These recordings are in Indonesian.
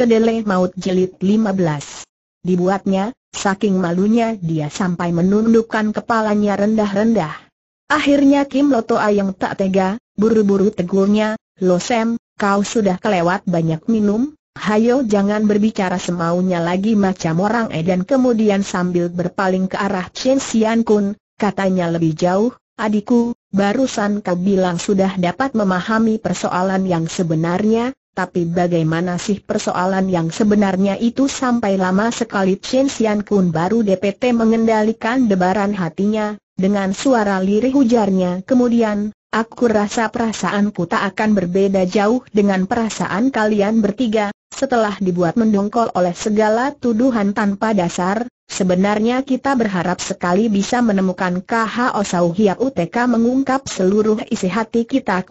Kedele Maut jelit 15. Dibuatnya, saking malunya dia sampai menundukkan kepalanya rendah-rendah. Akhirnya Kim Loto Ayang tak tega, buru-buru tegurnya, Lo Sam, kau sudah kelewat banyak minum, hayo jangan berbicara semaunya lagi macam orang edan kemudian sambil berpaling ke arah Chen Xian Kun, katanya lebih jauh, adikku, barusan kau bilang sudah dapat memahami persoalan yang sebenarnya, tapi bagaimana sih persoalan yang sebenarnya itu sampai lama sekali Chen Xian Kun baru DPT mengendalikan debaran hatinya, dengan suara lirih ujarnya kemudian, aku rasa perasaanku tak akan berbeda jauh dengan perasaan kalian bertiga, setelah dibuat mendongkol oleh segala tuduhan tanpa dasar, sebenarnya kita berharap sekali bisa menemukan KHO Sauhiap UTK mengungkap seluruh isi hati kita.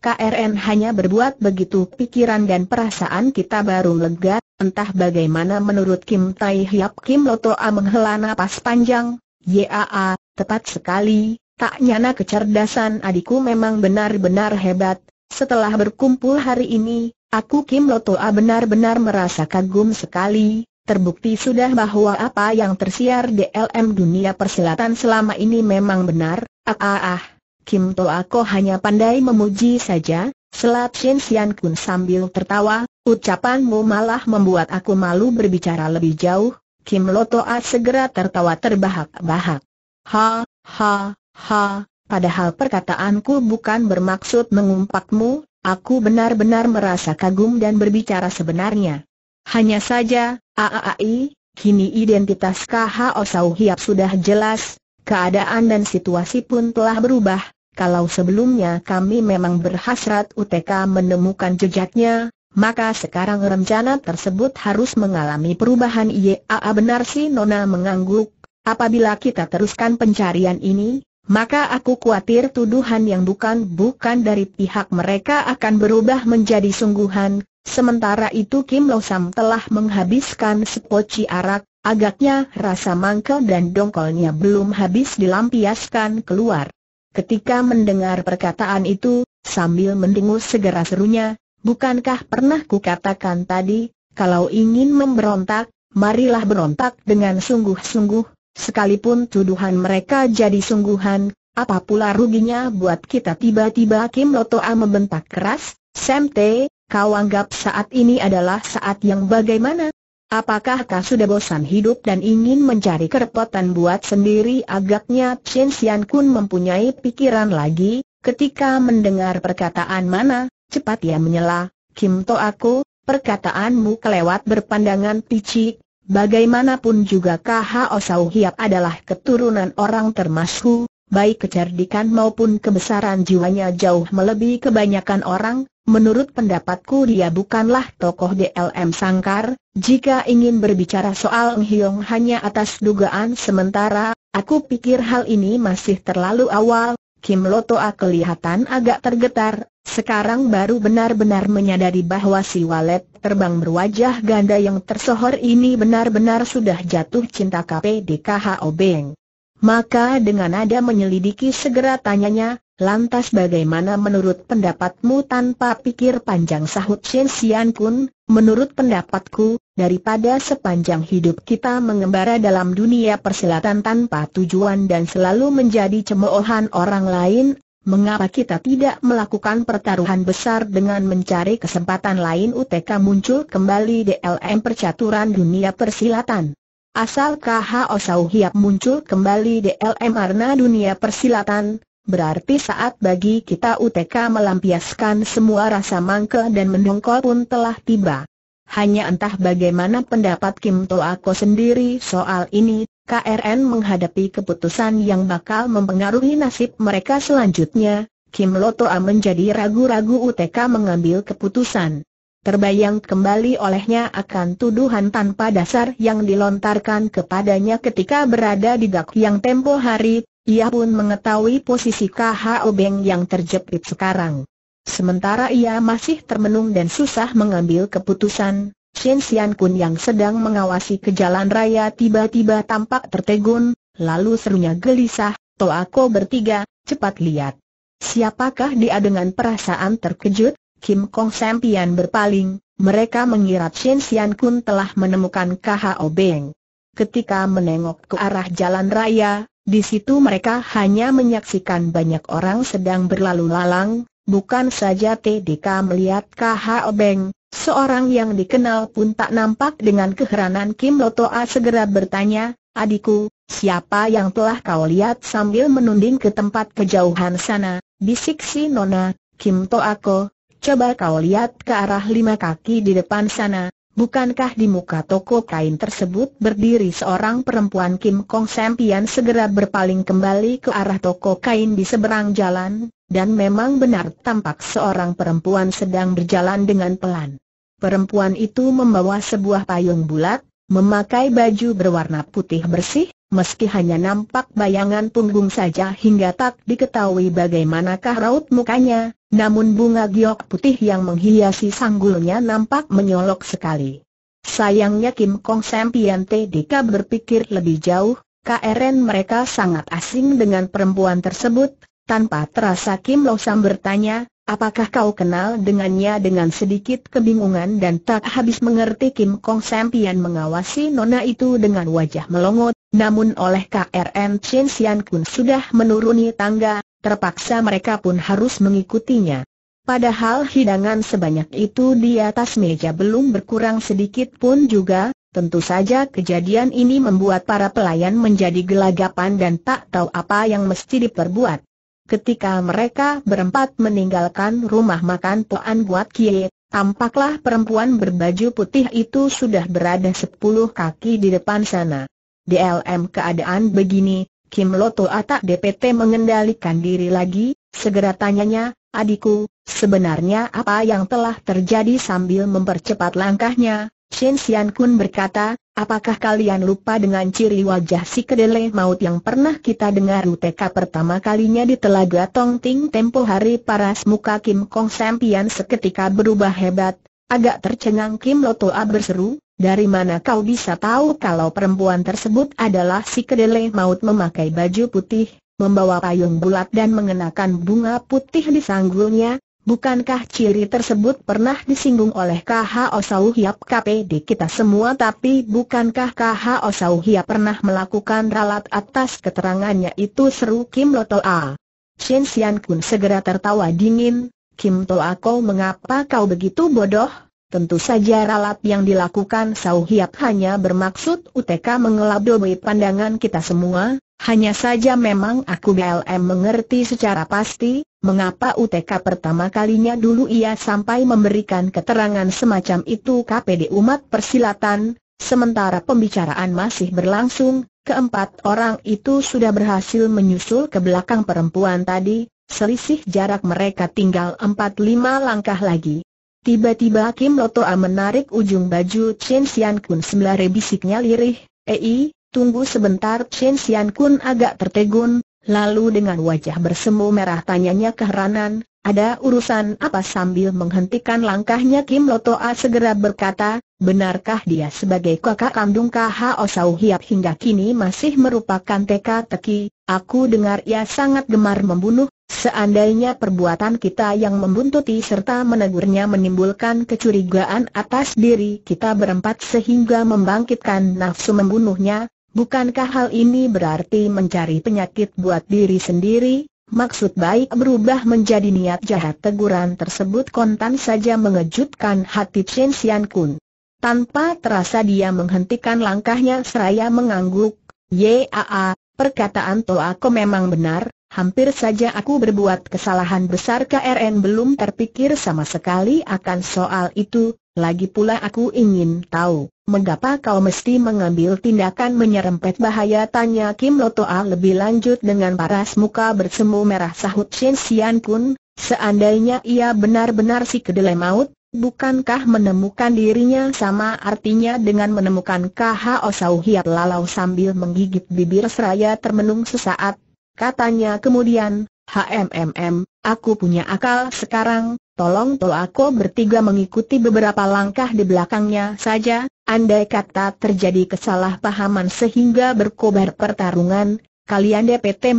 KRN hanya berbuat begitu pikiran dan perasaan kita baru lega, entah bagaimana menurut Kim Tai Hiap Kim Lotoa menghela napas panjang, Yaa, tepat sekali, tak nyana kecerdasan adikku memang benar-benar hebat, setelah berkumpul hari ini, aku Kim Lotoa benar-benar merasa kagum sekali, terbukti sudah bahwa apa yang tersiar di LM dunia persilatan selama ini memang benar, ah ah ah. Kim Toako hanya pandai memuji saja, selap Shen Xian Kun sambil tertawa, ucapanmu malah membuat aku malu berbicara lebih jauh, Kim Lotoa segera tertawa terbahak-bahak. Ha, ha, ha, padahal perkataanku bukan bermaksud mengumpatmu. aku benar-benar merasa kagum dan berbicara sebenarnya. Hanya saja, aaai, kini identitas KHO Sau Hiap sudah jelas, keadaan dan situasi pun telah berubah, kalau sebelumnya kami memang berhasrat UTK menemukan jejaknya, maka sekarang rencana tersebut harus mengalami perubahan IAA benar si Nona mengangguk, apabila kita teruskan pencarian ini, maka aku khawatir tuduhan yang bukan-bukan dari pihak mereka akan berubah menjadi sungguhan, sementara itu Kim Losam telah menghabiskan sepoci arak, Agaknya rasa mangkel dan dongkolnya belum habis dilampiaskan keluar. Ketika mendengar perkataan itu, sambil mendengus segera serunya, bukankah pernah kukatakan tadi, kalau ingin memberontak, marilah berontak dengan sungguh-sungguh, sekalipun tuduhan mereka jadi sungguhan, apa pula ruginya buat kita tiba-tiba Kim Lotoa membentak keras, Sam T, kau anggap saat ini adalah saat yang bagaimana? Apakah kau sudah bosan hidup dan ingin mencari kerepotan buat sendiri? Agaknya Chen Xian Kun mempunyai pikiran lagi, ketika mendengar perkataan mana, cepat ia menyela, Kim To aku, perkataanmu kelewat berpandangan picik, Bagaimanapun juga K.H.O. Sau Hiap adalah keturunan orang termasuk, baik kecerdikan maupun kebesaran jiwanya jauh melebihi kebanyakan orang, Menurut pendapatku dia bukanlah tokoh DLM Sangkar, jika ingin berbicara soal Eng Hiong hanya atas dugaan sementara, aku pikir hal ini masih terlalu awal, Kim Lotoa kelihatan agak tergetar, sekarang baru benar-benar menyadari bahwa si walet terbang berwajah ganda yang tersohor ini benar-benar sudah jatuh cinta KPDKHO Beng. Maka dengan nada menyelidiki segera tanyanya, Lantas bagaimana menurut pendapatmu tanpa pikir panjang sahut Shen Xian Kun, menurut pendapatku, daripada sepanjang hidup kita mengembara dalam dunia persilatan tanpa tujuan dan selalu menjadi cemoohan orang lain, Mengapa kita tidak melakukan pertaruhan besar dengan mencari kesempatan lain UTK muncul kembali DLM percaturan dunia persilatan? Asal KHO Sauhiap muncul kembali DLM karena dunia persilatan, Berarti saat bagi kita UTK melampiaskan semua rasa mangke dan mendongkol pun telah tiba. Hanya entah bagaimana pendapat Kim Toako sendiri soal ini, KRN menghadapi keputusan yang bakal mempengaruhi nasib mereka selanjutnya, Kim Lotoa menjadi ragu-ragu UTK mengambil keputusan. Terbayang kembali olehnya akan tuduhan tanpa dasar yang dilontarkan kepadanya ketika berada di Gak yang tempo hari, ia pun mengetahui posisi KHO Beng yang terjepit sekarang. Sementara ia masih termenung dan susah mengambil keputusan, Shen Xian Kun yang sedang mengawasi ke jalan raya tiba-tiba tampak tertegun, lalu serunya gelisah, Toako bertiga, cepat lihat. Siapakah dia dengan perasaan terkejut? Kim Kong Sampian berpaling, mereka mengira Shen Xian Kun telah menemukan KHO Beng. Ketika menengok ke arah jalan raya, di situ mereka hanya menyaksikan banyak orang sedang berlalu lalang, bukan saja TDK melihat KH Obeng, seorang yang dikenal pun tak nampak dengan keheranan Kim Lotoa segera bertanya, adikku, siapa yang telah kau lihat sambil menunding ke tempat kejauhan sana, bisik si Nona, Kim Toako, coba kau lihat ke arah lima kaki di depan sana, Bukankah di muka toko kain tersebut berdiri seorang perempuan Kim Kong Sempian segera berpaling kembali ke arah toko kain di seberang jalan, dan memang benar tampak seorang perempuan sedang berjalan dengan pelan. Perempuan itu membawa sebuah payung bulat, memakai baju berwarna putih bersih, meski hanya nampak bayangan punggung saja hingga tak diketahui bagaimanakah raut mukanya, namun bunga giok putih yang menghiasi sanggulnya nampak menyolok sekali. Sayangnya Kim Kong Sampian TDK berpikir lebih jauh, KRN mereka sangat asing dengan perempuan tersebut, tanpa terasa Kim Lo Sam bertanya, Apakah kau kenal dengannya dengan sedikit kebingungan dan tak habis mengerti Kim Kong sempian mengawasi nona itu dengan wajah melongot, namun oleh KRN Chen Sian Kun sudah menuruni tangga, terpaksa mereka pun harus mengikutinya. Padahal hidangan sebanyak itu di atas meja belum berkurang sedikit pun juga, tentu saja kejadian ini membuat para pelayan menjadi gelagapan dan tak tahu apa yang mesti diperbuat. Ketika mereka berempat meninggalkan rumah makan Tuan Buat Kie, tampaklah perempuan berbaju putih itu sudah berada sepuluh kaki di depan sana. DLM keadaan begini, Kim Loto Atak DPT mengendalikan diri lagi, segera tanyanya, adikku, sebenarnya apa yang telah terjadi sambil mempercepat langkahnya? Shen Xian Kun berkata, apakah kalian lupa dengan ciri wajah si kedelai maut yang pernah kita dengar UTK pertama kalinya di Telaga Tong Ting tempo hari paras muka Kim Kong Sampian seketika berubah hebat, agak tercengang Kim Lotoa berseru, dari mana kau bisa tahu kalau perempuan tersebut adalah si kedelai maut memakai baju putih, membawa payung bulat dan mengenakan bunga putih di sanggulnya? Bukankah ciri tersebut pernah disinggung oleh KH Sauhiap KPD kita semua tapi bukankah KH Osau pernah melakukan ralat atas keterangannya itu seru Kim Loto A. Shin Sian Kun segera tertawa dingin, Kim Toa kau mengapa kau begitu bodoh? Tentu saja ralat yang dilakukan Sau Hiap hanya bermaksud UTK mengelabui pandangan kita semua, hanya saja memang aku BLM mengerti secara pasti, mengapa UTK pertama kalinya dulu ia sampai memberikan keterangan semacam itu KPD umat persilatan, sementara pembicaraan masih berlangsung, keempat orang itu sudah berhasil menyusul ke belakang perempuan tadi, selisih jarak mereka tinggal 4-5 langkah lagi. Tiba-tiba Kim Lotoa menarik ujung baju Chen Xian Kun sembari bisiknya lirih, Ei, eh, tunggu sebentar Chen Xian Kun agak tertegun, lalu dengan wajah bersemu merah tanyanya keheranan, ada urusan apa sambil menghentikan langkahnya Kim Lotoa segera berkata, benarkah dia sebagai kakak kandung KHO Sau Hiap hingga kini masih merupakan teka-teki, aku dengar ia sangat gemar membunuh, Seandainya perbuatan kita yang membuntuti serta menegurnya menimbulkan kecurigaan atas diri kita berempat sehingga membangkitkan nafsu membunuhnya, bukankah hal ini berarti mencari penyakit buat diri sendiri? Maksud baik berubah menjadi niat jahat teguran tersebut kontan saja mengejutkan hati Chen Xian Kun. Tanpa terasa dia menghentikan langkahnya seraya mengangguk, Yaa, perkataan Toako memang benar, Hampir saja aku berbuat kesalahan besar KRN belum terpikir sama sekali akan soal itu, lagi pula aku ingin tahu, mengapa kau mesti mengambil tindakan menyerempet bahaya tanya Kim Lotoa lebih lanjut dengan paras muka bersemu merah sahut Shin Sian Kun, seandainya ia benar-benar si kedelai maut, Bukankah menemukan dirinya sama artinya dengan menemukan KHO Sauhiat Lalau sambil menggigit bibir seraya termenung sesaat, Katanya kemudian, HMMM, aku punya akal sekarang, tolong aku bertiga mengikuti beberapa langkah di belakangnya saja, andai kata terjadi kesalahpahaman sehingga berkobar pertarungan, kalian DPT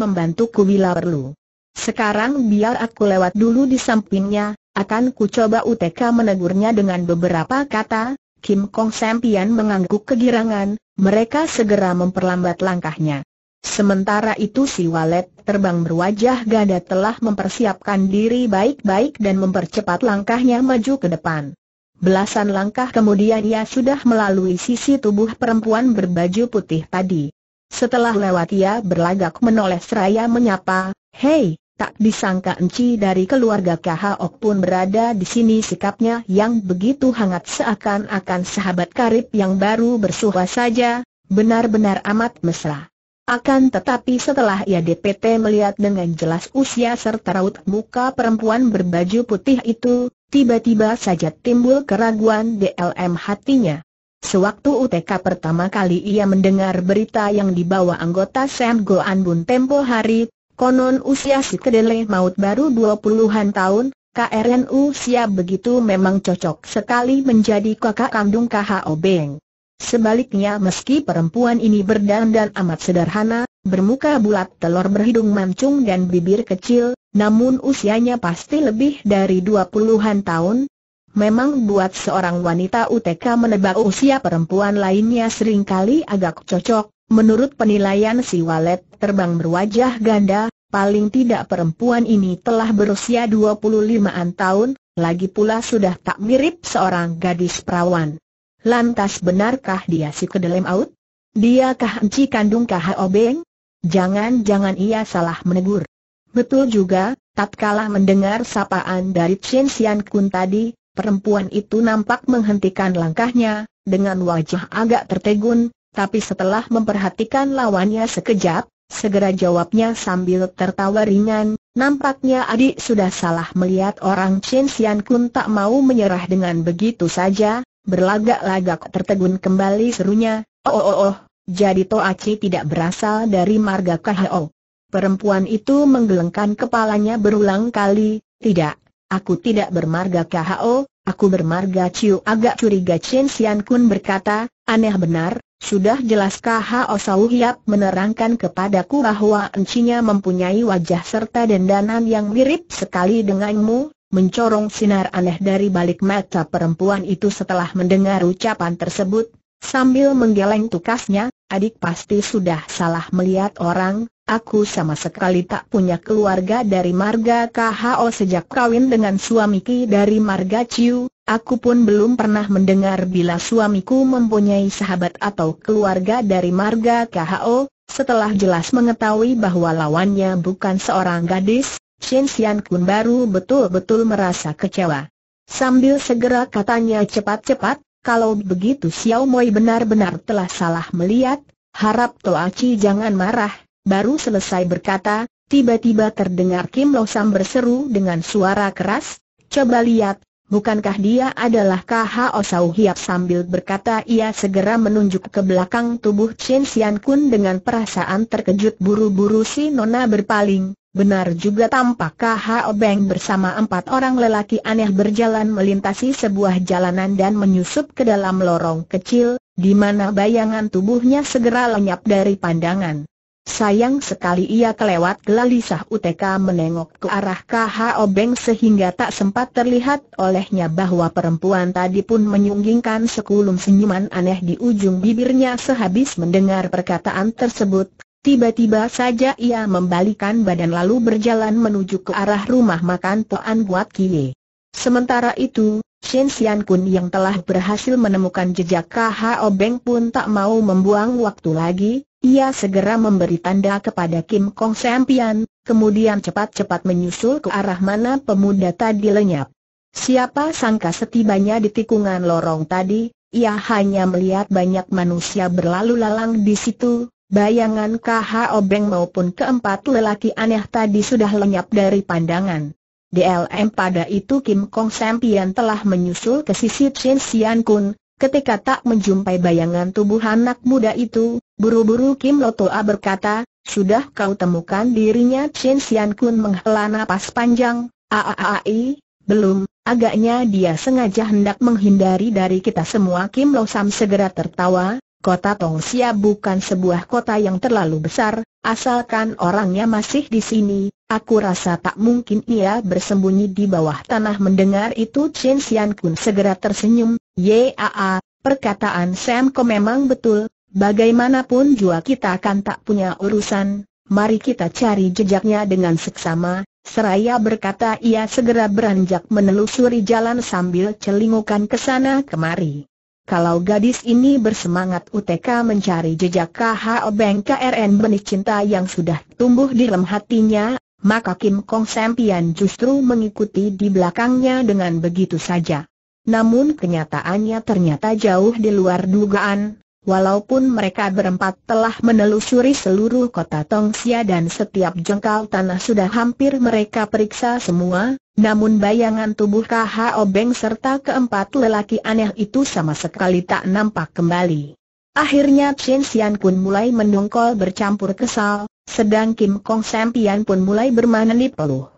ku bila perlu. Sekarang biar aku lewat dulu di sampingnya, akan ku coba UTK menegurnya dengan beberapa kata, Kim Kong Sampian mengangguk kegirangan, mereka segera memperlambat langkahnya. Sementara itu si walet terbang berwajah ganda telah mempersiapkan diri baik-baik dan mempercepat langkahnya maju ke depan. Belasan langkah kemudian ia sudah melalui sisi tubuh perempuan berbaju putih tadi. Setelah lewat ia berlagak menoleh seraya menyapa, Hei, tak disangka enci dari keluarga Kahok pun berada di sini sikapnya yang begitu hangat seakan-akan sahabat karib yang baru bersuha saja, benar-benar amat mesra. Akan tetapi setelah ia DPT melihat dengan jelas usia serta raut muka perempuan berbaju putih itu, tiba-tiba saja timbul keraguan DLM hatinya. Sewaktu UTK pertama kali ia mendengar berita yang dibawa anggota Sam Goan Bun tempo hari, konon usia si kedele maut baru 20-an tahun, KRN usia begitu memang cocok sekali menjadi kakak kandung KHO Beng. Sebaliknya meski perempuan ini berdandan amat sederhana, bermuka bulat telur berhidung mancung dan bibir kecil, namun usianya pasti lebih dari dua puluhan tahun, Memang buat seorang wanita UTK menebak usia perempuan lainnya seringkali agak cocok, menurut penilaian si walet terbang berwajah ganda, paling tidak perempuan ini telah berusia 25-an tahun, lagi pula sudah tak mirip seorang gadis perawan. Lantas benarkah dia si kedelem out? Diakah enci kandung kah obeng? Jangan-jangan ia salah menegur. Betul juga, tatkala mendengar sapaan dari Chen Xian Kun tadi, perempuan itu nampak menghentikan langkahnya, dengan wajah agak tertegun, tapi setelah memperhatikan lawannya sekejap, segera jawabnya sambil tertawa ringan, nampaknya adik sudah salah melihat orang Chen Xian Kun tak mau menyerah dengan begitu saja, Berlagak-lagak tertegun kembali serunya, oh oh oh, oh. jadi Toaci tidak berasal dari marga KHO. Perempuan itu menggelengkan kepalanya berulang kali, tidak, aku tidak bermarga KHO, aku bermarga Ciu. Agak curiga Chen Xian Kun berkata, aneh benar, sudah jelas KHO Sau Hiap menerangkan kepadaku bahwa encinya mempunyai wajah serta dendanan yang mirip sekali denganmu, mencorong sinar aneh dari balik mata perempuan itu setelah mendengar ucapan tersebut, sambil menggeleng tukasnya, adik pasti sudah salah melihat orang, aku sama sekali tak punya keluarga dari marga KHO sejak kawin dengan suamiku dari marga Ciu, aku pun belum pernah mendengar bila suamiku mempunyai sahabat atau keluarga dari marga KHO, setelah jelas mengetahui bahwa lawannya bukan seorang gadis, Chen Xian Kun baru betul-betul merasa kecewa. Sambil segera katanya cepat-cepat, kalau begitu Xiao Moi benar-benar telah salah melihat, harap Toachi jangan marah. Baru selesai berkata, tiba-tiba terdengar Kim Lo Sam berseru dengan suara keras, coba lihat, bukankah dia adalah KHO Sao Hiap sambil berkata ia segera menunjuk ke belakang tubuh Chen Sian Kun dengan perasaan terkejut buru-buru si Nona berpaling. Benar juga tampak KH Obeng bersama empat orang lelaki aneh berjalan melintasi sebuah jalanan dan menyusup ke dalam lorong kecil, di mana bayangan tubuhnya segera lenyap dari pandangan. Sayang sekali ia kelewat gelisah UTK menengok ke arah KH Obeng sehingga tak sempat terlihat olehnya bahwa perempuan tadi pun menyunggingkan sekulum senyuman aneh di ujung bibirnya sehabis mendengar perkataan tersebut. Tiba-tiba saja ia membalikan badan lalu berjalan menuju ke arah rumah makan Toan Buat Kie. Sementara itu, Shen Xian Kun yang telah berhasil menemukan jejak O Beng pun tak mau membuang waktu lagi, ia segera memberi tanda kepada Kim Kong pian, kemudian cepat-cepat menyusul ke arah mana pemuda tadi lenyap. Siapa sangka setibanya di tikungan lorong tadi, ia hanya melihat banyak manusia berlalu lalang di situ, Bayangan KH Obeng maupun keempat lelaki aneh tadi sudah lenyap dari pandangan. DLM pada itu Kim Kong sempian telah menyusul ke sisi Chen Sian Kun, ketika tak menjumpai bayangan tubuh anak muda itu, buru-buru Kim Lotoa berkata, sudah kau temukan dirinya Chen Sian Kun menghela napas panjang, aaai, belum, agaknya dia sengaja hendak menghindari dari kita semua Kim Lo segera tertawa, Kota Tongsia bukan sebuah kota yang terlalu besar, asalkan orangnya masih di sini, aku rasa tak mungkin ia bersembunyi di bawah tanah mendengar itu Chen Xian Kun segera tersenyum, Yaa, perkataan Sam Ko memang betul, bagaimanapun jua kita akan tak punya urusan, mari kita cari jejaknya dengan seksama, seraya berkata ia segera beranjak menelusuri jalan sambil celingukan ke sana kemari kalau gadis ini bersemangat UTK mencari jejak KHO Bank KRN benih cinta yang sudah tumbuh di dalam hatinya, maka Kim Kong sempian justru mengikuti di belakangnya dengan begitu saja. Namun kenyataannya ternyata jauh di luar dugaan, Walaupun mereka berempat telah menelusuri seluruh kota Tongsia dan setiap jengkal tanah sudah hampir mereka periksa semua, namun bayangan tubuh KHO Obeng serta keempat lelaki aneh itu sama sekali tak nampak kembali. Akhirnya Chen Xian pun mulai mendongkol bercampur kesal, sedang Kim Kong Sempian pun mulai bermanani peluh.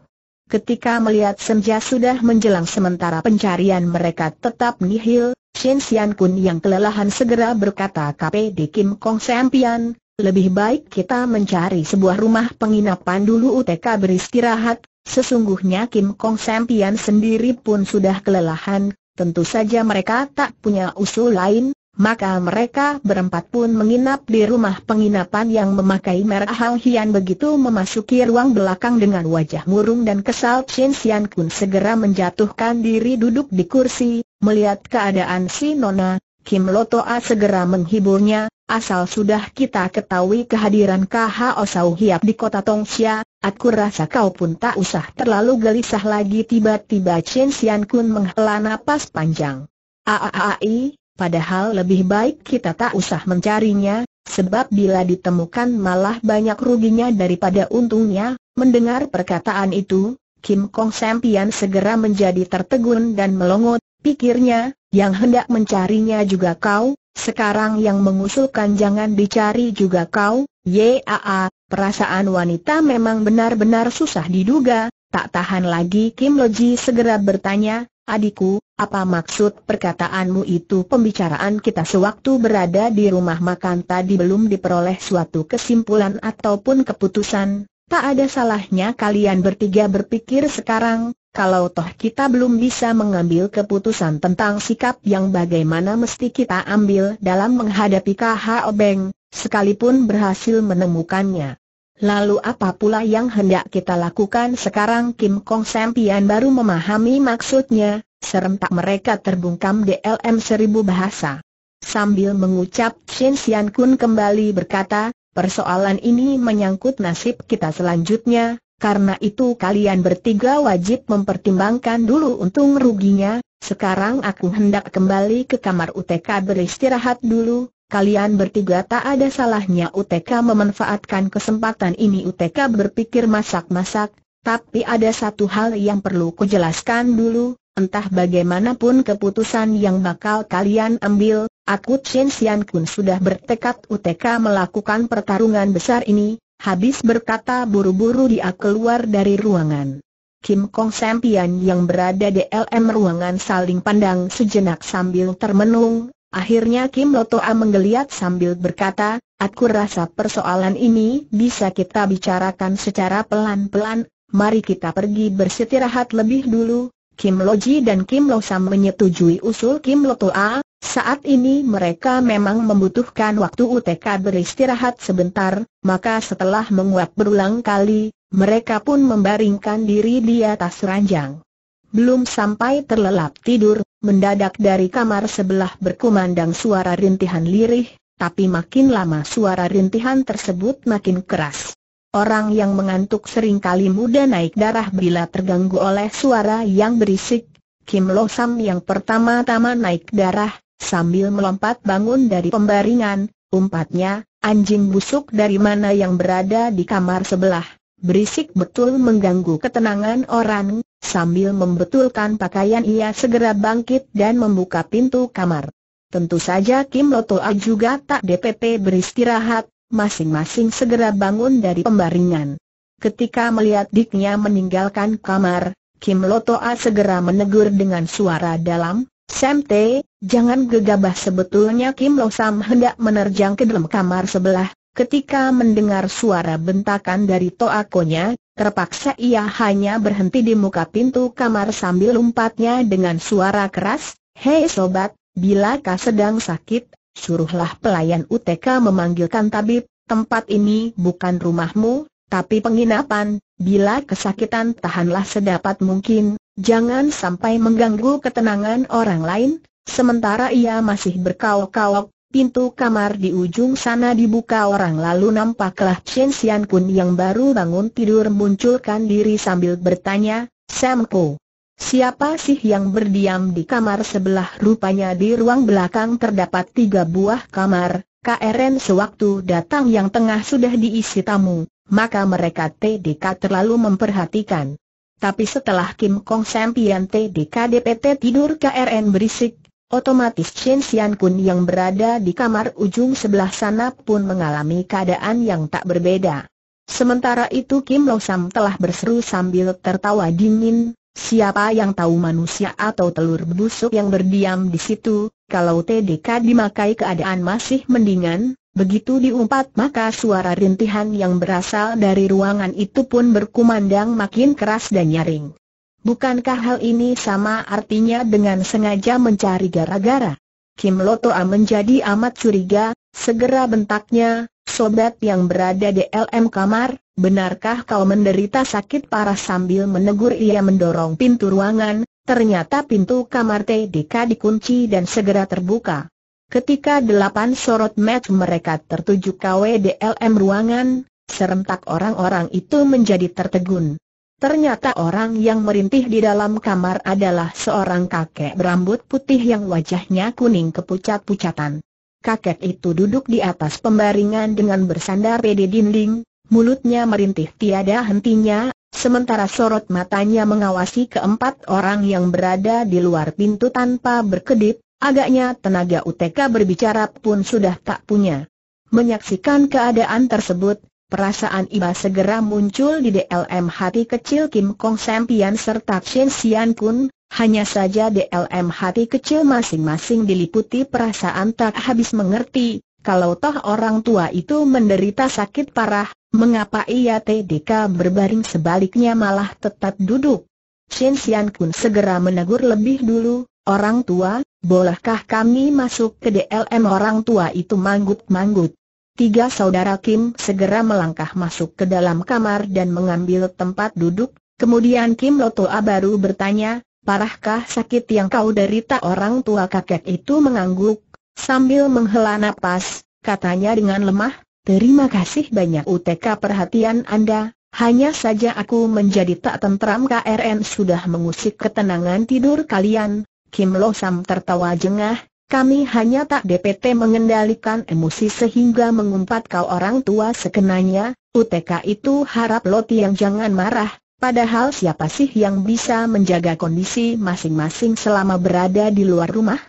Ketika melihat senja sudah menjelang sementara pencarian mereka tetap nihil, Shen Xian Kun yang kelelahan segera berkata KPD Kim Kong Sam lebih baik kita mencari sebuah rumah penginapan dulu UTK beristirahat, sesungguhnya Kim Kong Sam sendiri pun sudah kelelahan, tentu saja mereka tak punya usul lain, maka mereka berempat pun menginap di rumah penginapan yang memakai merek Hang Hian begitu memasuki ruang belakang dengan wajah murung dan kesal Chen Xian Kun segera menjatuhkan diri duduk di kursi, Melihat keadaan si Nona, Kim Lotoa segera menghiburnya, asal sudah kita ketahui kehadiran KH Osau Hiap di kota Tongxia, aku rasa kau pun tak usah terlalu gelisah lagi tiba-tiba Chen Xian Kun menghela napas panjang. Aaai, padahal lebih baik kita tak usah mencarinya, sebab bila ditemukan malah banyak ruginya daripada untungnya, mendengar perkataan itu, Kim Kong Sempian segera menjadi tertegun dan melongot, pikirnya, yang hendak mencarinya juga kau, sekarang yang mengusulkan jangan dicari juga kau, yaa, perasaan wanita memang benar-benar susah diduga, tak tahan lagi Kim Loji segera bertanya, adikku, apa maksud perkataanmu itu pembicaraan kita sewaktu berada di rumah makan tadi belum diperoleh suatu kesimpulan ataupun keputusan, Tak ada salahnya kalian bertiga berpikir sekarang, kalau toh kita belum bisa mengambil keputusan tentang sikap yang bagaimana mesti kita ambil dalam menghadapi KH Obeng, sekalipun berhasil menemukannya. Lalu apa pula yang hendak kita lakukan sekarang Kim Kong Sempian baru memahami maksudnya, serentak mereka terbungkam DLM seribu bahasa. Sambil mengucap Shin Sian Kun kembali berkata, Persoalan ini menyangkut nasib kita selanjutnya, karena itu kalian bertiga wajib mempertimbangkan dulu untung ruginya, sekarang aku hendak kembali ke kamar UTK beristirahat dulu, kalian bertiga tak ada salahnya UTK memanfaatkan kesempatan ini UTK berpikir masak-masak, tapi ada satu hal yang perlu kujelaskan dulu, entah bagaimanapun keputusan yang bakal kalian ambil, Aku Chen Xian Kun sudah bertekad UTK melakukan pertarungan besar ini, habis berkata buru-buru dia keluar dari ruangan. Kim Kong Sempian yang berada di LM ruangan saling pandang sejenak sambil termenung, akhirnya Kim Lotoa menggeliat sambil berkata, Aku rasa persoalan ini bisa kita bicarakan secara pelan-pelan, mari kita pergi bersistirahat lebih dulu. Kim Loji dan Kim Lo Sam menyetujui usul Kim Lotoa, saat ini mereka memang membutuhkan waktu UTK beristirahat sebentar, maka setelah menguap berulang kali, mereka pun membaringkan diri di atas ranjang. Belum sampai terlelap tidur, mendadak dari kamar sebelah berkumandang suara rintihan lirih, tapi makin lama suara rintihan tersebut makin keras. Orang yang mengantuk seringkali muda naik darah bila terganggu oleh suara yang berisik, Kim losam yang pertama-tama naik darah, Sambil melompat bangun dari pembaringan, umpatnya, anjing busuk dari mana yang berada di kamar sebelah. Berisik betul mengganggu ketenangan orang, sambil membetulkan pakaian ia segera bangkit dan membuka pintu kamar. Tentu saja Kim Lotoa juga tak DPP beristirahat, masing-masing segera bangun dari pembaringan. Ketika melihat diknya meninggalkan kamar, Kim Lotoa segera menegur dengan suara dalam, Sam T, jangan gegabah sebetulnya Kim Lo Sam hendak menerjang ke dalam kamar sebelah, ketika mendengar suara bentakan dari toakonya, terpaksa ia hanya berhenti di muka pintu kamar sambil lompatnya dengan suara keras, Hei sobat, bila kau sedang sakit, suruhlah pelayan UTK memanggilkan tabib, tempat ini bukan rumahmu, tapi penginapan, bila kesakitan tahanlah sedapat mungkin, Jangan sampai mengganggu ketenangan orang lain, sementara ia masih berkaok-kaok, pintu kamar di ujung sana dibuka orang lalu nampaklah Chen Xian Kun yang baru bangun tidur munculkan diri sambil bertanya, Sam Ko, Siapa sih yang berdiam di kamar sebelah rupanya di ruang belakang terdapat tiga buah kamar, KRN sewaktu datang yang tengah sudah diisi tamu, maka mereka TDK terlalu memperhatikan. Tapi setelah Kim Kong Sampian T di tidur KRN berisik, otomatis Chen Xian Kun yang berada di kamar ujung sebelah sana pun mengalami keadaan yang tak berbeda. Sementara itu Kim Lo Sam telah berseru sambil tertawa dingin, siapa yang tahu manusia atau telur busuk yang berdiam di situ, kalau TDK dimakai keadaan masih mendingan, Begitu diumpat maka suara rintihan yang berasal dari ruangan itu pun berkumandang makin keras dan nyaring. Bukankah hal ini sama artinya dengan sengaja mencari gara-gara? Kim Lotoa menjadi amat curiga, segera bentaknya, sobat yang berada di LM kamar, benarkah kau menderita sakit parah sambil menegur ia mendorong pintu ruangan, ternyata pintu kamar TDK dikunci dan segera terbuka. Ketika delapan sorot match mereka tertuju ke KWDLM ruangan, serentak orang-orang itu menjadi tertegun. Ternyata orang yang merintih di dalam kamar adalah seorang kakek berambut putih yang wajahnya kuning kepucat-pucatan. Kakek itu duduk di atas pembaringan dengan bersandar pede dinding, mulutnya merintih tiada hentinya, sementara sorot matanya mengawasi keempat orang yang berada di luar pintu tanpa berkedip, Agaknya tenaga UTK berbicara pun sudah tak punya. Menyaksikan keadaan tersebut, perasaan iba segera muncul di DLM hati kecil Kim Kong Sempian serta Chen Xian Kun, hanya saja DLM hati kecil masing-masing diliputi perasaan tak habis mengerti, kalau toh orang tua itu menderita sakit parah, mengapa ia TDK berbaring sebaliknya malah tetap duduk? Shen Xian Kun segera menegur lebih dulu, orang tua, bolehkah kami masuk ke DLM orang tua itu manggut-manggut? Tiga saudara Kim segera melangkah masuk ke dalam kamar dan mengambil tempat duduk, kemudian Kim Lotoa baru bertanya, parahkah sakit yang kau derita orang tua kakek itu mengangguk, sambil menghela napas, katanya dengan lemah, terima kasih banyak UTK perhatian Anda, hanya saja aku menjadi tak tentram KRN sudah mengusik ketenangan tidur kalian, Kim Lo Sam tertawa jengah, kami hanya tak DPT mengendalikan emosi sehingga mengumpat kau orang tua sekenanya, UTK itu harap Loti yang jangan marah, padahal siapa sih yang bisa menjaga kondisi masing-masing selama berada di luar rumah?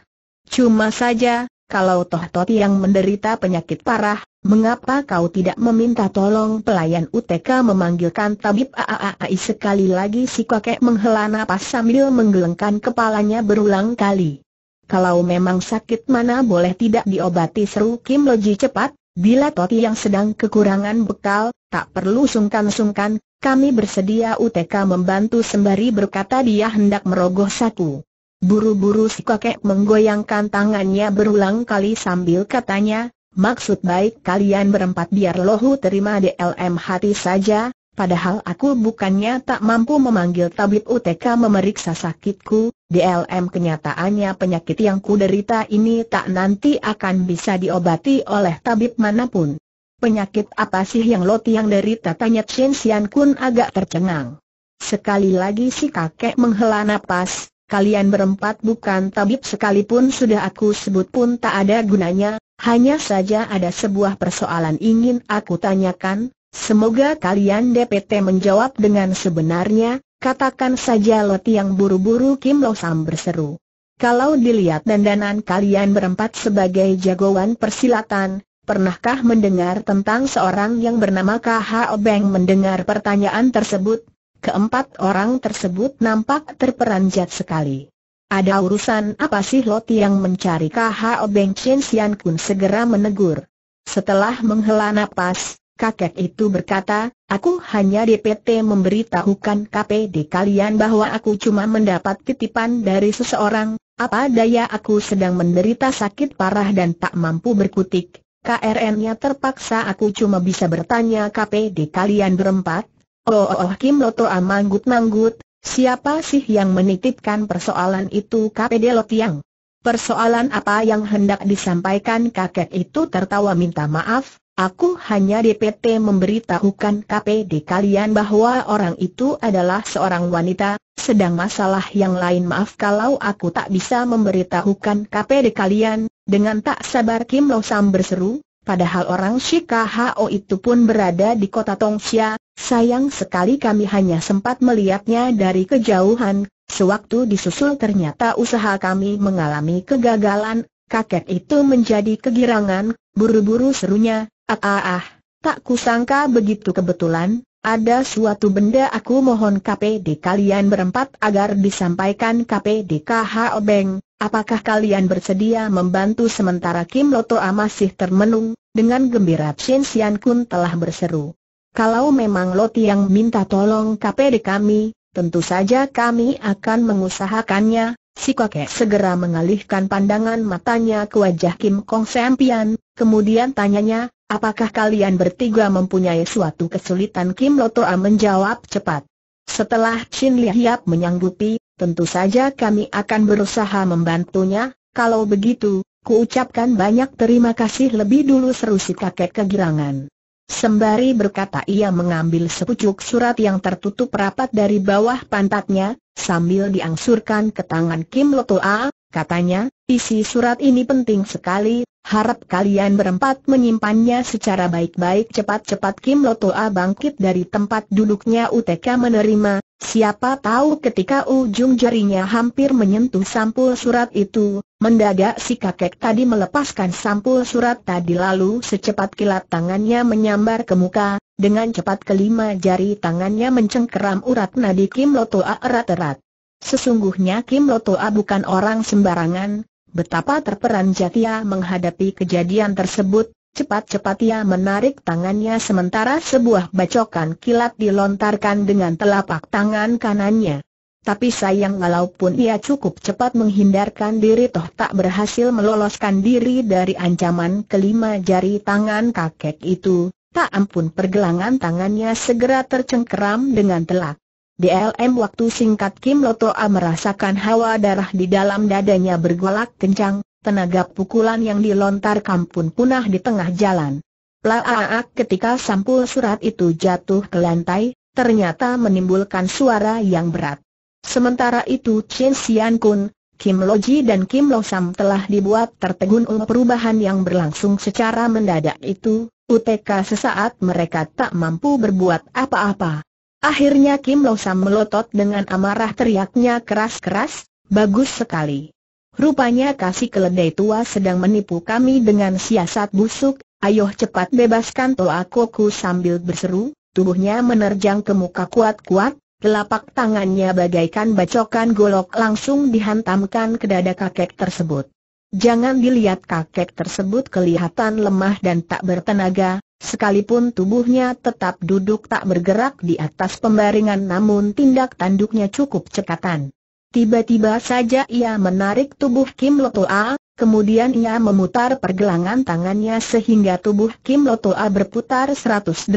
Cuma saja, kalau Toh Toti yang menderita penyakit parah, Mengapa kau tidak meminta tolong pelayan UTK memanggilkan tabib AAAI sekali lagi si kakek menghela napas sambil menggelengkan kepalanya berulang kali. Kalau memang sakit mana boleh tidak diobati seru Kim Loji cepat, bila Toti yang sedang kekurangan bekal, tak perlu sungkan-sungkan, kami bersedia UTK membantu sembari berkata dia hendak merogoh satu. Buru-buru si kakek menggoyangkan tangannya berulang kali sambil katanya, Maksud baik kalian berempat biar lohu terima DLM hati saja, padahal aku bukannya tak mampu memanggil tabib UTK memeriksa sakitku, DLM kenyataannya penyakit yang kuderita ini tak nanti akan bisa diobati oleh tabib manapun. Penyakit apa sih yang lo tiang derita tanya Chen Xian Kun agak tercengang. Sekali lagi si kakek menghela napas, kalian berempat bukan tabib sekalipun sudah aku sebut pun tak ada gunanya, hanya saja ada sebuah persoalan ingin aku tanyakan, semoga kalian DPT menjawab dengan sebenarnya, katakan saja Loti yang buru-buru Kim Lo Sam berseru. Kalau dilihat dandanan kalian berempat sebagai jagoan persilatan, pernahkah mendengar tentang seorang yang bernama KH Obeng mendengar pertanyaan tersebut? Keempat orang tersebut nampak terperanjat sekali. Ada urusan apa sih lot yang mencari KHO obeng? Chen Sian Kun segera menegur. Setelah menghela nafas, kakek itu berkata, aku hanya DPT memberitahukan KPD kalian bahwa aku cuma mendapat titipan dari seseorang, apa daya aku sedang menderita sakit parah dan tak mampu berkutik, KRN-nya terpaksa aku cuma bisa bertanya KPD kalian berempat. Oh, oh, oh Kim Loto amanggut-manggut, ah, Siapa sih yang menitipkan persoalan itu KPD Lotiang? Persoalan apa yang hendak disampaikan kakek itu tertawa minta maaf, aku hanya DPT memberitahukan KPD kalian bahwa orang itu adalah seorang wanita, sedang masalah yang lain maaf kalau aku tak bisa memberitahukan KPD kalian, dengan tak sabar Kim Lo Sam berseru, Padahal orang Shikahao itu pun berada di kota Tongxia, sayang sekali kami hanya sempat melihatnya dari kejauhan, sewaktu disusul ternyata usaha kami mengalami kegagalan, kakek itu menjadi kegirangan, buru-buru serunya, ah ah ah, tak kusangka begitu kebetulan, ada suatu benda aku mohon KPD kalian berempat agar disampaikan KH Obeng. apakah kalian bersedia membantu sementara Kim Lotoa masih termenung, dengan gembira Chin Sian Kun telah berseru. Kalau memang Loti yang minta tolong KPD kami, tentu saja kami akan mengusahakannya, si kakek segera mengalihkan pandangan matanya ke wajah Kim Kong Sempian, kemudian tanyanya, Apakah kalian bertiga mempunyai suatu kesulitan Kim Lotoa menjawab cepat. Setelah Shin Lihiap menyanggupi, tentu saja kami akan berusaha membantunya, kalau begitu, kuucapkan banyak terima kasih lebih dulu seru si kakek kegirangan. Sembari berkata ia mengambil sepucuk surat yang tertutup rapat dari bawah pantatnya, Sambil diangsurkan ke tangan Kim A, katanya, isi surat ini penting sekali, harap kalian berempat menyimpannya secara baik-baik cepat-cepat Kim A bangkit dari tempat duduknya UTK menerima, siapa tahu ketika ujung jarinya hampir menyentuh sampul surat itu, mendadak si kakek tadi melepaskan sampul surat tadi lalu secepat kilat tangannya menyambar ke muka, dengan cepat kelima jari tangannya mencengkeram urat nadi Kim Lotoa erat-erat. Sesungguhnya Kim Lotoa bukan orang sembarangan, betapa terperanjat ia menghadapi kejadian tersebut, Cepat-cepat ia menarik tangannya sementara sebuah bacokan kilat dilontarkan dengan telapak tangan kanannya. Tapi sayang walaupun ia cukup cepat menghindarkan diri toh tak berhasil meloloskan diri dari ancaman kelima jari tangan kakek itu, Tak ampun pergelangan tangannya segera tercengkeram dengan telak. DLM waktu singkat Kim A merasakan hawa darah di dalam dadanya bergolak kencang, tenaga pukulan yang dilontarkan pun punah di tengah jalan. Laaak ketika sampul surat itu jatuh ke lantai, ternyata menimbulkan suara yang berat. Sementara itu Chen Xian Kun, Kim Loji dan Kim Lo Sam telah dibuat tertegun oleh perubahan yang berlangsung secara mendadak itu, UTK sesaat mereka tak mampu berbuat apa-apa. Akhirnya Kim Lo Sam melotot dengan amarah teriaknya keras-keras, bagus sekali. Rupanya kasih keledai tua sedang menipu kami dengan siasat busuk, ayo cepat bebaskan koku sambil berseru, tubuhnya menerjang ke muka kuat-kuat, Telapak tangannya bagaikan bacokan golok langsung dihantamkan ke dada kakek tersebut. Jangan dilihat kakek tersebut kelihatan lemah dan tak bertenaga, sekalipun tubuhnya tetap duduk tak bergerak di atas pembaringan namun tindak tanduknya cukup cekatan. Tiba-tiba saja ia menarik tubuh Kim Lotoa, Kemudian ia memutar pergelangan tangannya sehingga tubuh Kim Lotoa berputar 180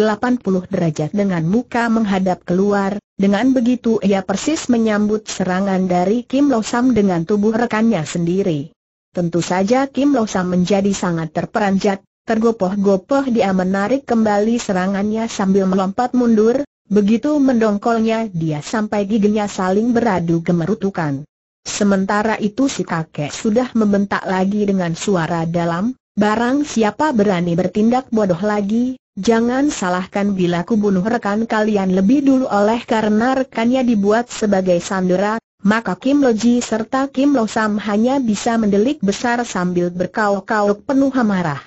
derajat dengan muka menghadap keluar, dengan begitu ia persis menyambut serangan dari Kim Lo Sam dengan tubuh rekannya sendiri. Tentu saja Kim Lo Sam menjadi sangat terperanjat, tergopoh-gopoh dia menarik kembali serangannya sambil melompat mundur, begitu mendongkolnya dia sampai giginya saling beradu gemerutukan. Sementara itu si kakek sudah membentak lagi dengan suara dalam, barang siapa berani bertindak bodoh lagi, jangan salahkan bila ku bunuh rekan kalian lebih dulu oleh karena rekannya dibuat sebagai sandera, maka Kim Loji serta Kim Lo Sam hanya bisa mendelik besar sambil berkauk-kauk penuh amarah.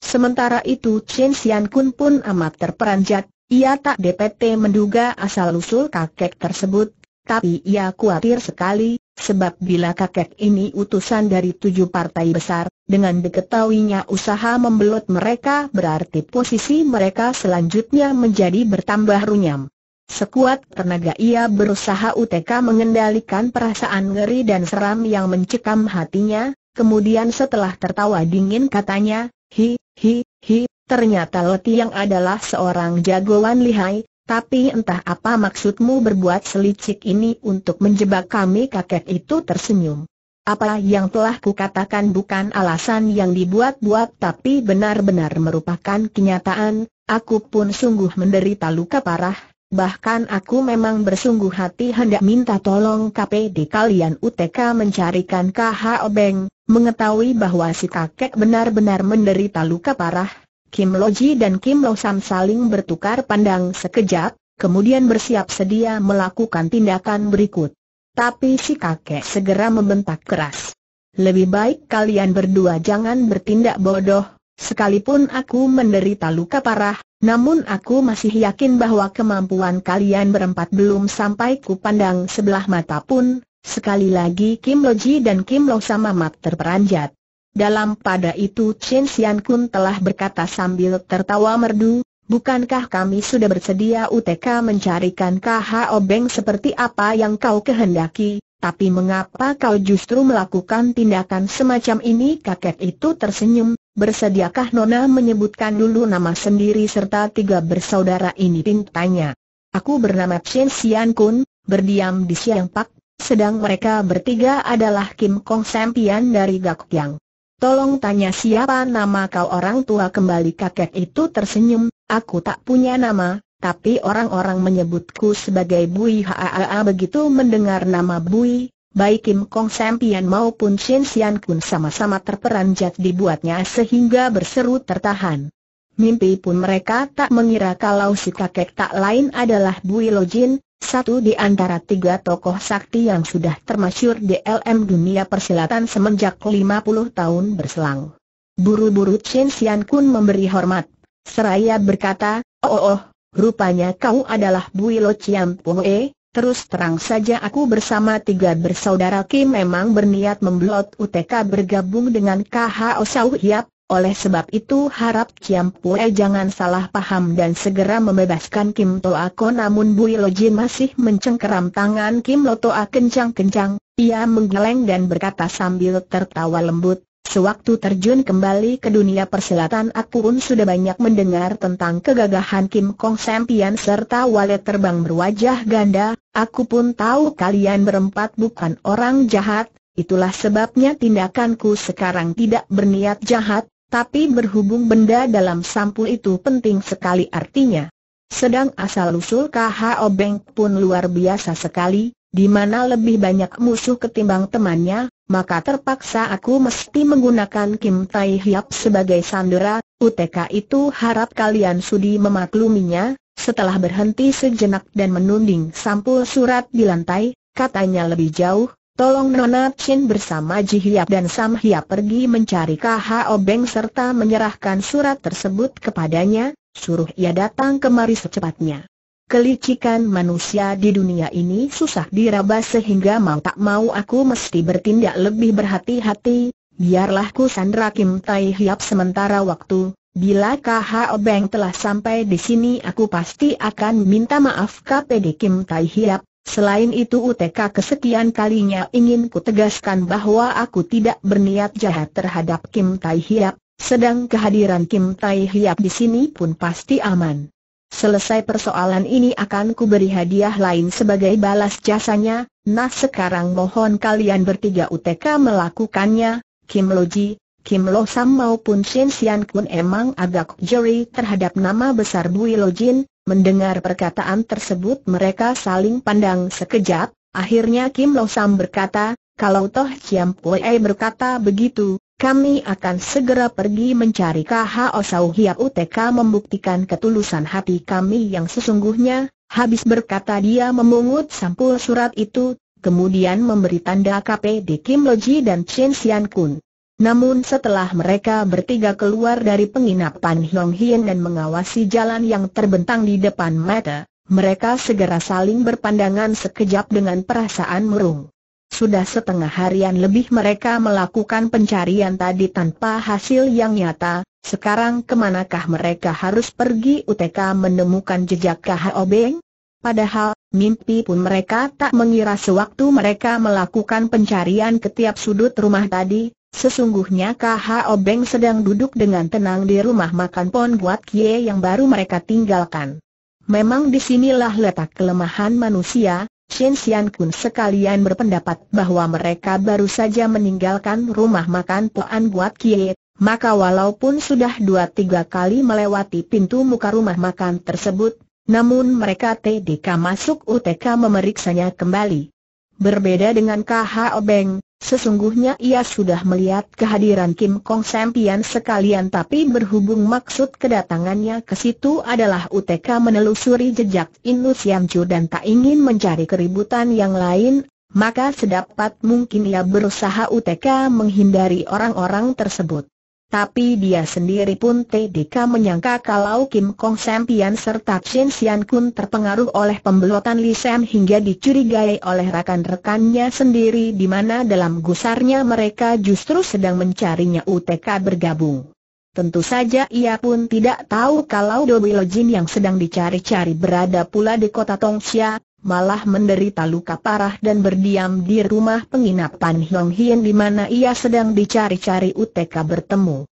Sementara itu Chen Xian Kun pun amat terperanjat, ia tak DPT menduga asal-usul kakek tersebut, tapi ia khawatir sekali, Sebab bila kakek ini utusan dari tujuh partai besar, dengan diketahuinya usaha membelot mereka berarti posisi mereka selanjutnya menjadi bertambah runyam. Sekuat tenaga ia berusaha UTK mengendalikan perasaan ngeri dan seram yang mencekam hatinya, kemudian setelah tertawa dingin katanya, hi, hi, hi, ternyata Leti yang adalah seorang jagoan lihai, tapi entah apa maksudmu berbuat selicik ini untuk menjebak kami kakek itu tersenyum. Apa yang telah kukatakan bukan alasan yang dibuat-buat tapi benar-benar merupakan kenyataan, aku pun sungguh menderita luka parah, bahkan aku memang bersungguh hati hendak minta tolong KPD kalian UTK mencarikan KH Obeng, mengetahui bahwa si kakek benar-benar menderita luka parah, Kim Loji dan Kim Lo Sam saling bertukar pandang sekejap, kemudian bersiap sedia melakukan tindakan berikut. Tapi si kakek segera membentak keras. Lebih baik kalian berdua jangan bertindak bodoh, sekalipun aku menderita luka parah, namun aku masih yakin bahwa kemampuan kalian berempat belum sampai ku pandang sebelah mata pun, Sekali lagi Kim Loji dan Kim Lo Sam amat terperanjat. Dalam pada itu Chen Xian Kun telah berkata sambil tertawa merdu, Bukankah kami sudah bersedia UTK mencarikan KHO Beng seperti apa yang kau kehendaki, tapi mengapa kau justru melakukan tindakan semacam ini? Kakek itu tersenyum, bersediakah Nona menyebutkan dulu nama sendiri serta tiga bersaudara ini? Tanya. Aku bernama Chen Xian Kun, berdiam di Siang Pak, sedang mereka bertiga adalah Kim Kong Sampian dari Gakyang. Tolong tanya siapa nama kau orang tua kembali kakek itu tersenyum, aku tak punya nama, tapi orang-orang menyebutku sebagai Bui Haaa begitu mendengar nama Bui, baik Kim Kong sempian maupun Shin Sian Kun sama-sama terperanjat dibuatnya sehingga berseru tertahan. Mimpi pun mereka tak mengira kalau si kakek tak lain adalah Bui Lojin, satu di antara tiga tokoh sakti yang sudah termasyur di LM dunia persilatan semenjak 50 tahun berselang. Buru-buru Chen Xian Kun memberi hormat. Seraya berkata, oh, oh oh, rupanya kau adalah Bui Lo Chiam Poe, Terus terang saja aku bersama tiga bersaudara Kim memang berniat memblot UTK bergabung dengan KHO Sau Hiap, oleh sebab itu harap Ciam Pue jangan salah paham dan segera membebaskan Kim Toa Ko namun Bui Jin masih mencengkeram tangan Kim Lo Lotoa kencang-kencang, ia menggeleng dan berkata sambil tertawa lembut, Sewaktu terjun kembali ke dunia persilatan aku pun sudah banyak mendengar tentang kegagahan Kim Kong Sampian serta walet terbang berwajah ganda, aku pun tahu kalian berempat bukan orang jahat, itulah sebabnya tindakanku sekarang tidak berniat jahat, tapi berhubung benda dalam sampul itu penting sekali artinya. Sedang asal-usul KHO obeng pun luar biasa sekali, di mana lebih banyak musuh ketimbang temannya, maka terpaksa aku mesti menggunakan Kim Tai Hiap sebagai sandera, UTK itu harap kalian sudi memakluminya, setelah berhenti sejenak dan menunding sampul surat di lantai, katanya lebih jauh, Tolong Nona Chin bersama Ji Hiap dan Sam Hiap pergi mencari KHO Beng serta menyerahkan surat tersebut kepadanya, suruh ia datang kemari secepatnya. Kelicikan manusia di dunia ini susah diraba sehingga mau tak mau aku mesti bertindak lebih berhati-hati, biarlah ku sandra Kim Tai Hiap sementara waktu, bila KH Obeng telah sampai di sini aku pasti akan minta maaf KPD Kim Tai Hiap, Selain itu UTK kesekian kalinya ingin kutegaskan bahwa aku tidak berniat jahat terhadap Kim Tai Hiap, sedang kehadiran Kim Tai Hiap di sini pun pasti aman. Selesai persoalan ini akan kuberi hadiah lain sebagai balas jasanya, nah sekarang mohon kalian bertiga UTK melakukannya, Kim Loji, Kim Lo Sam maupun Shin Sian Kun emang agak jeri terhadap nama besar Bui Lo Jin, Mendengar perkataan tersebut mereka saling pandang sekejap, akhirnya Kim Lo Sam berkata, kalau Toh Chiam Pue berkata begitu, kami akan segera pergi mencari KHO Sau Hiap UTK membuktikan ketulusan hati kami yang sesungguhnya, habis berkata dia memungut sampul surat itu, kemudian memberi tanda KPD Kim Loji dan Chen Sian Kun. Namun setelah mereka bertiga keluar dari penginapan Hyong Hien dan mengawasi jalan yang terbentang di depan mata, mereka segera saling berpandangan sekejap dengan perasaan murung. Sudah setengah harian lebih mereka melakukan pencarian tadi tanpa hasil yang nyata, sekarang kemanakah mereka harus pergi UTK menemukan jejak KHO Padahal, Mimpi pun mereka tak mengira sewaktu mereka melakukan pencarian ke tiap sudut rumah tadi, sesungguhnya KH Obeng sedang duduk dengan tenang di rumah makan Pon Buat Kie yang baru mereka tinggalkan. Memang disinilah letak kelemahan manusia, Shen Xian Kun sekalian berpendapat bahwa mereka baru saja meninggalkan rumah makan Puan Buat Kie, maka walaupun sudah dua tiga kali melewati pintu muka rumah makan tersebut, namun mereka TDK masuk UTK memeriksanya kembali. Berbeda dengan KH Obeng, sesungguhnya ia sudah melihat kehadiran Kim Kong Sempian sekalian tapi berhubung maksud kedatangannya ke situ adalah UTK menelusuri jejak Inu Siam dan tak ingin mencari keributan yang lain, maka sedapat mungkin ia berusaha UTK menghindari orang-orang tersebut. Tapi dia sendiri pun TDK menyangka kalau Kim Kong Sam Pian serta Chin Sian Kun terpengaruh oleh pembelotan Li Sam hingga dicurigai oleh rekan-rekannya sendiri di mana dalam gusarnya mereka justru sedang mencarinya UTK bergabung. Tentu saja ia pun tidak tahu kalau Dobilo Jin yang sedang dicari-cari berada pula di kota Tongxia, malah menderita luka parah dan berdiam di rumah penginapan Hyong Hien di mana ia sedang dicari-cari UTK bertemu.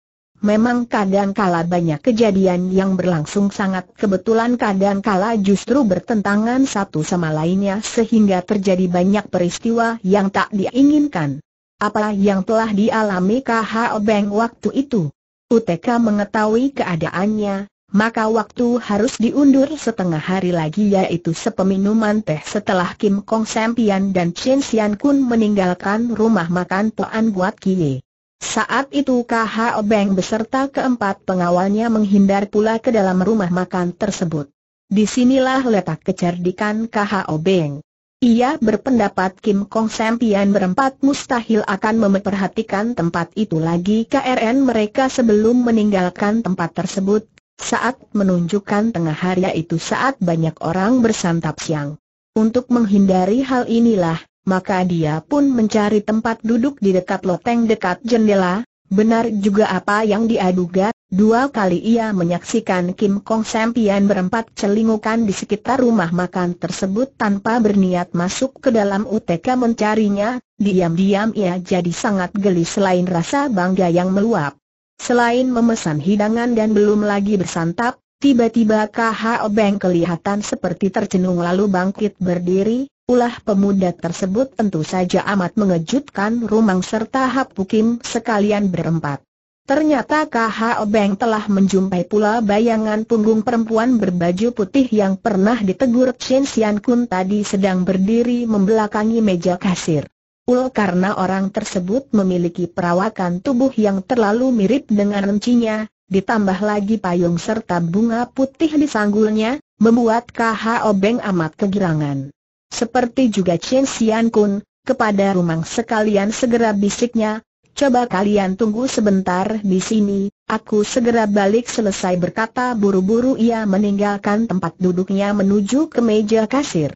Memang kala banyak kejadian yang berlangsung sangat kebetulan kala justru bertentangan satu sama lainnya sehingga terjadi banyak peristiwa yang tak diinginkan. Apa yang telah dialami KHL Beng waktu itu? UTK mengetahui keadaannya, maka waktu harus diundur setengah hari lagi yaitu sepeminuman teh setelah Kim Kong Sempian dan Chen Xian Kun meninggalkan rumah makan Tuan Guat Kie. Saat itu KH Beng beserta keempat pengawalnya menghindar pula ke dalam rumah makan tersebut. Disinilah letak kecerdikan KH Beng. Ia berpendapat Kim Kong Sempian berempat mustahil akan memperhatikan tempat itu lagi KRN mereka sebelum meninggalkan tempat tersebut saat menunjukkan tengah hari itu saat banyak orang bersantap siang. Untuk menghindari hal inilah, maka dia pun mencari tempat duduk di dekat loteng dekat jendela, benar juga apa yang diaduga, dua kali ia menyaksikan Kim Kong sempian berempat celingukan di sekitar rumah makan tersebut tanpa berniat masuk ke dalam UTK mencarinya, diam-diam ia jadi sangat geli selain rasa bangga yang meluap. Selain memesan hidangan dan belum lagi bersantap, tiba-tiba KHO Beng kelihatan seperti tercenung lalu bangkit berdiri, ulah pemuda tersebut tentu saja amat mengejutkan Rumang serta Hap Pukim sekalian berempat. Ternyata KHO Beng telah menjumpai pula bayangan punggung perempuan berbaju putih yang pernah ditegur Chen Sian Kun tadi sedang berdiri membelakangi meja kasir. Ul karena orang tersebut memiliki perawakan tubuh yang terlalu mirip dengan rencinya, ditambah lagi payung serta bunga putih di sanggulnya, membuat KH Obeng amat kegirangan. Seperti juga Chen Xian Kun, kepada rumang sekalian segera bisiknya, coba kalian tunggu sebentar di sini, aku segera balik selesai berkata buru-buru ia meninggalkan tempat duduknya menuju ke meja kasir.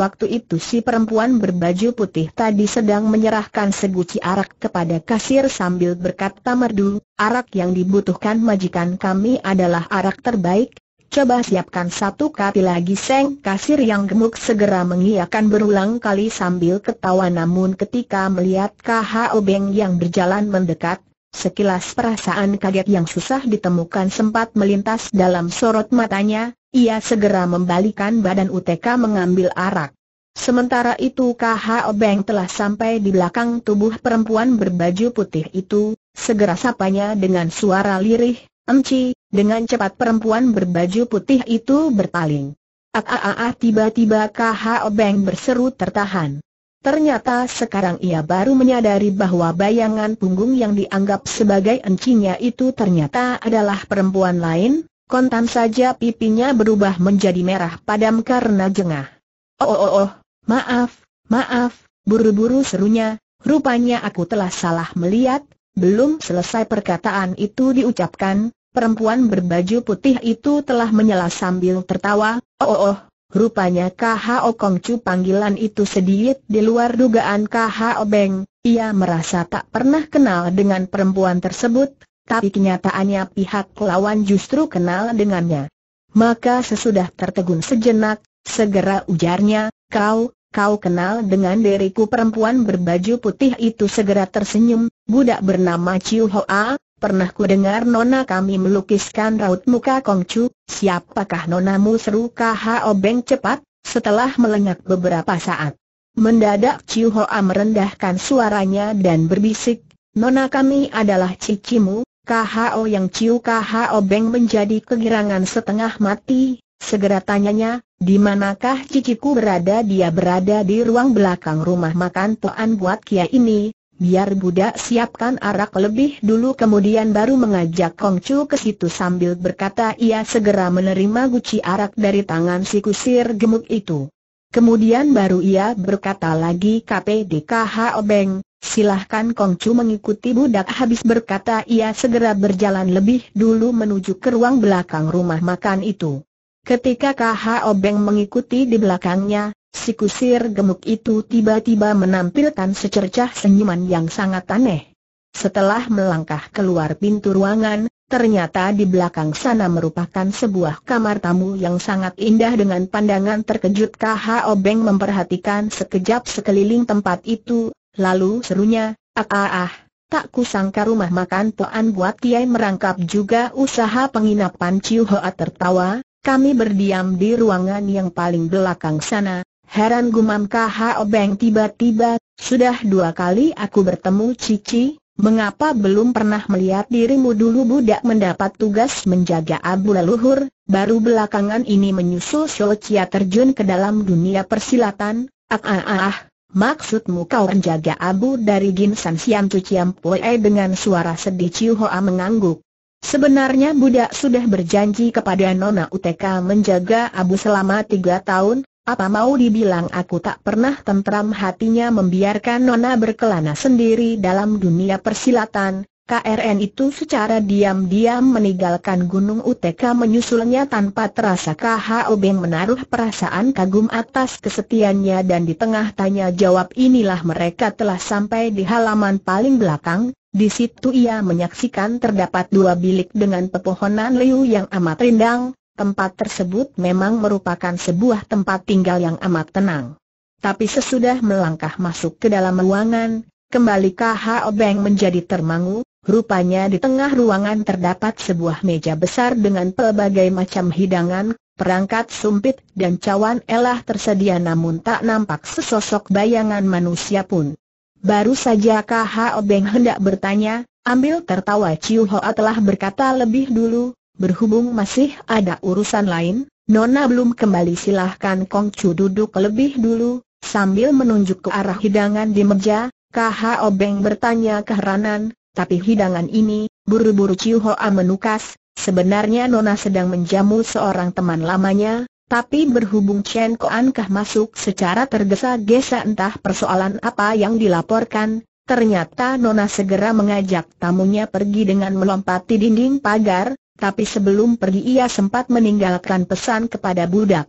Waktu itu si perempuan berbaju putih tadi sedang menyerahkan seguci arak kepada kasir sambil berkata merdu, arak yang dibutuhkan majikan kami adalah arak terbaik, coba siapkan satu kali lagi seng. Kasir yang gemuk segera mengiakan berulang kali sambil ketawa namun ketika melihat KHO Beng yang berjalan mendekat, Sekilas perasaan kaget yang susah ditemukan sempat melintas dalam sorot matanya, ia segera membalikan badan UTK mengambil arak. Sementara itu KH Obeng telah sampai di belakang tubuh perempuan berbaju putih itu, segera sapanya dengan suara lirih, Emci, dengan cepat perempuan berbaju putih itu berpaling. Aaaa tiba-tiba KH Obeng berseru tertahan. Ternyata sekarang ia baru menyadari bahwa bayangan punggung yang dianggap sebagai encinya itu ternyata adalah perempuan lain, kontan saja pipinya berubah menjadi merah padam karena jengah. Oh oh oh, maaf, maaf, buru-buru serunya, rupanya aku telah salah melihat, belum selesai perkataan itu diucapkan, perempuan berbaju putih itu telah menyela sambil tertawa, oh oh oh, Rupanya KHO Chu panggilan itu sedikit di luar dugaan KHO Beng, ia merasa tak pernah kenal dengan perempuan tersebut, tapi kenyataannya pihak lawan justru kenal dengannya. Maka sesudah tertegun sejenak, segera ujarnya, kau, kau kenal dengan diriku perempuan berbaju putih itu segera tersenyum, budak bernama Ho Hoa, Pernah ku dengar nona kami melukiskan raut muka Kongcu, siapakah nonamu seru K.H.O. Beng cepat, setelah melengak beberapa saat. Mendadak Ciu Hoa merendahkan suaranya dan berbisik, Nona kami adalah cicimu, o yang Ciu KHO Beng menjadi kegirangan setengah mati, segera tanyanya, di manakah ciciku berada dia berada di ruang belakang rumah makan Tuan Buat Kia ini, biar budak siapkan arak lebih dulu kemudian baru mengajak Kong Chu ke situ sambil berkata ia segera menerima guci arak dari tangan si kusir gemuk itu. Kemudian baru ia berkata lagi KPDKH Obeng, silahkan Kong Chu mengikuti budak habis berkata ia segera berjalan lebih dulu menuju ke ruang belakang rumah makan itu. Ketika KH Obeng mengikuti di belakangnya, Si kusir gemuk itu tiba-tiba menampilkan secercah senyuman yang sangat aneh. Setelah melangkah keluar pintu ruangan, ternyata di belakang sana merupakan sebuah kamar tamu yang sangat indah dengan pandangan terkejut KH Obeng memperhatikan sekejap sekeliling tempat itu, lalu serunya, ah ah ah, tak kusangka rumah makan tuan buat Kiai merangkap juga usaha penginapan Ciu Hoa tertawa, kami berdiam di ruangan yang paling belakang sana, Heran gumam K.H.O. Beng tiba-tiba, sudah dua kali aku bertemu Cici, mengapa belum pernah melihat dirimu dulu budak mendapat tugas menjaga abu leluhur, baru belakangan ini menyusul Cia terjun ke dalam dunia persilatan, ah ah ah, ah. Maksudmu kau menjaga abu dari Ginsan Siam Cuciam Poe dengan suara sedih Ciu Hoa mengangguk. Sebenarnya budak sudah berjanji kepada Nona Uteka menjaga abu selama tiga tahun, apa mau dibilang aku tak pernah tentram hatinya membiarkan Nona berkelana sendiri dalam dunia persilatan, KRN itu secara diam-diam meninggalkan Gunung UTK menyusulnya tanpa terasa KHO menaruh perasaan kagum atas kesetiannya dan di tengah tanya jawab inilah mereka telah sampai di halaman paling belakang, di situ ia menyaksikan terdapat dua bilik dengan pepohonan liu yang amat rindang, Tempat tersebut memang merupakan sebuah tempat tinggal yang amat tenang. Tapi sesudah melangkah masuk ke dalam ruangan, kembali KH Obeng menjadi termangu, rupanya di tengah ruangan terdapat sebuah meja besar dengan pelbagai macam hidangan, perangkat sumpit dan cawan elah tersedia namun tak nampak sesosok bayangan manusia pun. Baru saja KH Obeng hendak bertanya, ambil tertawa Ciu Hoa telah berkata lebih dulu, berhubung masih ada urusan lain, Nona belum kembali silahkan Kong Chu duduk lebih dulu, sambil menunjuk ke arah hidangan di meja, KH Obeng bertanya keheranan, tapi hidangan ini, buru-buru Ciu Hoa menukas, sebenarnya Nona sedang menjamu seorang teman lamanya, tapi berhubung Chen Koan Kah masuk secara tergesa-gesa entah persoalan apa yang dilaporkan, ternyata Nona segera mengajak tamunya pergi dengan melompati dinding pagar, tapi sebelum pergi ia sempat meninggalkan pesan kepada budak.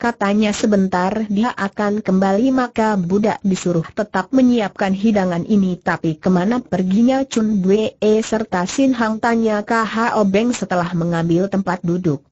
Katanya sebentar dia akan kembali maka budak disuruh tetap menyiapkan hidangan ini tapi kemana perginya Chun Bwe e serta Sin Hang tanya KH Obeng setelah mengambil tempat duduk.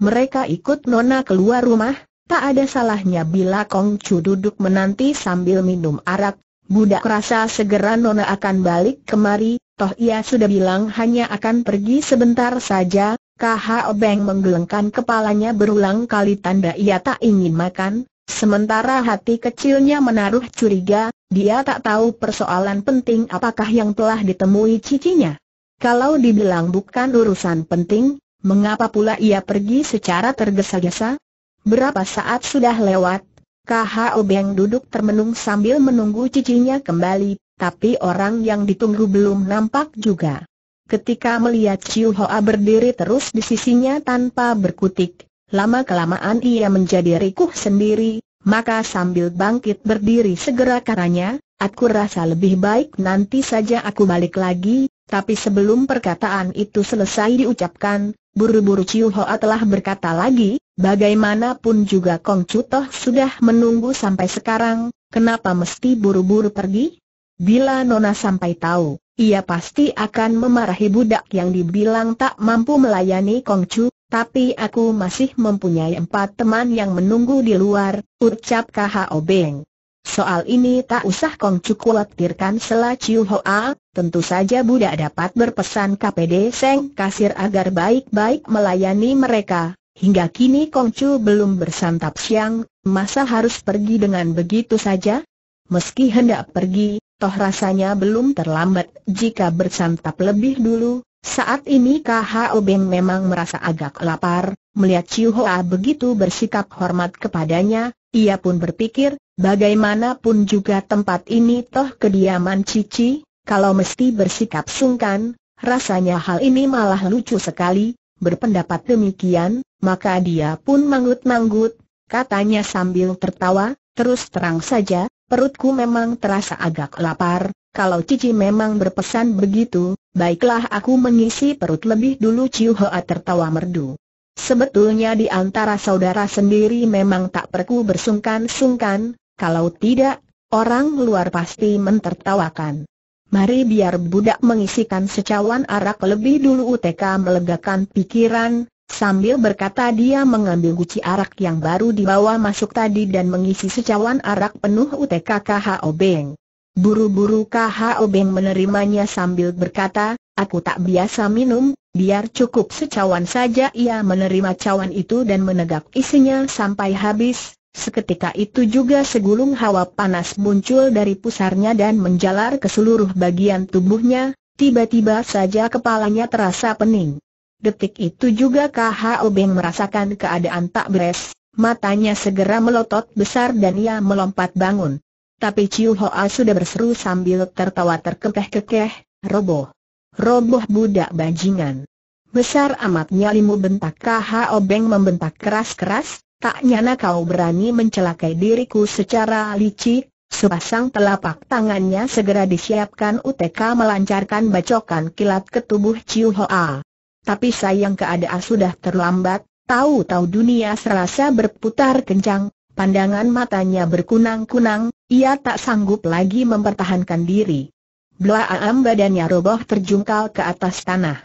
Mereka ikut Nona keluar rumah, tak ada salahnya bila Kong Chu duduk menanti sambil minum arak, budak rasa segera Nona akan balik kemari, Toh ia sudah bilang hanya akan pergi sebentar saja, Kah Obeng menggelengkan kepalanya berulang kali tanda ia tak ingin makan, sementara hati kecilnya menaruh curiga, dia tak tahu persoalan penting apakah yang telah ditemui cicinya. Kalau dibilang bukan urusan penting, mengapa pula ia pergi secara tergesa-gesa? Berapa saat sudah lewat, Kah Obeng duduk termenung sambil menunggu cicinya kembali, tapi orang yang ditunggu belum nampak juga. Ketika melihat Chiu Hoa berdiri terus di sisinya tanpa berkutik, lama-kelamaan ia menjadi rikuh sendiri, maka sambil bangkit berdiri segera karanya, aku rasa lebih baik nanti saja aku balik lagi, tapi sebelum perkataan itu selesai diucapkan, buru-buru Chiu Hoa telah berkata lagi, bagaimanapun juga Kong Chutoh sudah menunggu sampai sekarang, kenapa mesti buru-buru pergi? Bila Nona sampai tahu, ia pasti akan memarahi budak yang dibilang tak mampu melayani Kongcu, tapi aku masih mempunyai empat teman yang menunggu di luar, ucap K.H.O. Beng. Soal ini tak usah Kongcu khawatirkan selah Ciu Hoa, tentu saja budak dapat berpesan KPD Seng Kasir agar baik-baik melayani mereka. Hingga kini Kongcu belum bersantap siang, masa harus pergi dengan begitu saja? Meski hendak pergi, toh rasanya belum terlambat jika bersantap lebih dulu. Saat ini KHO Beng memang merasa agak lapar, melihat Chiu Hoa begitu bersikap hormat kepadanya, ia pun berpikir, bagaimanapun juga tempat ini toh kediaman Cici, kalau mesti bersikap sungkan, rasanya hal ini malah lucu sekali, berpendapat demikian, maka dia pun manggut-manggut, katanya sambil tertawa, terus terang saja, Perutku memang terasa agak lapar, kalau Cici memang berpesan begitu, baiklah aku mengisi perut lebih dulu Ciu Hoa tertawa merdu. Sebetulnya di antara saudara sendiri memang tak perlu bersungkan-sungkan, kalau tidak, orang luar pasti mentertawakan. Mari biar budak mengisikan secawan arak lebih dulu UTK melegakan pikiran, Sambil berkata dia mengambil guci arak yang baru dibawa masuk tadi dan mengisi secawan arak penuh utk KHO Beng. Buru-buru KHO Beng menerimanya sambil berkata, aku tak biasa minum, biar cukup secawan saja ia menerima cawan itu dan menegak isinya sampai habis. Seketika itu juga segulung hawa panas muncul dari pusarnya dan menjalar ke seluruh bagian tubuhnya, tiba-tiba saja kepalanya terasa pening. Detik itu juga KHOB merasakan keadaan tak beres, matanya segera melotot besar dan ia melompat bangun. Tapi Ciu Hoa sudah berseru sambil tertawa terkekeh-kekeh, roboh. Roboh budak bajingan. Besar amat nyalimu bentak Obeng membentak keras-keras, tak nyana kau berani mencelakai diriku secara licik, Sepasang telapak tangannya segera disiapkan UTK melancarkan bacokan kilat ke tubuh Ciu Hoa. Tapi sayang keadaan sudah terlambat, tahu-tahu dunia serasa berputar kencang, pandangan matanya berkunang-kunang, ia tak sanggup lagi mempertahankan diri. Blaam badannya roboh terjungkal ke atas tanah.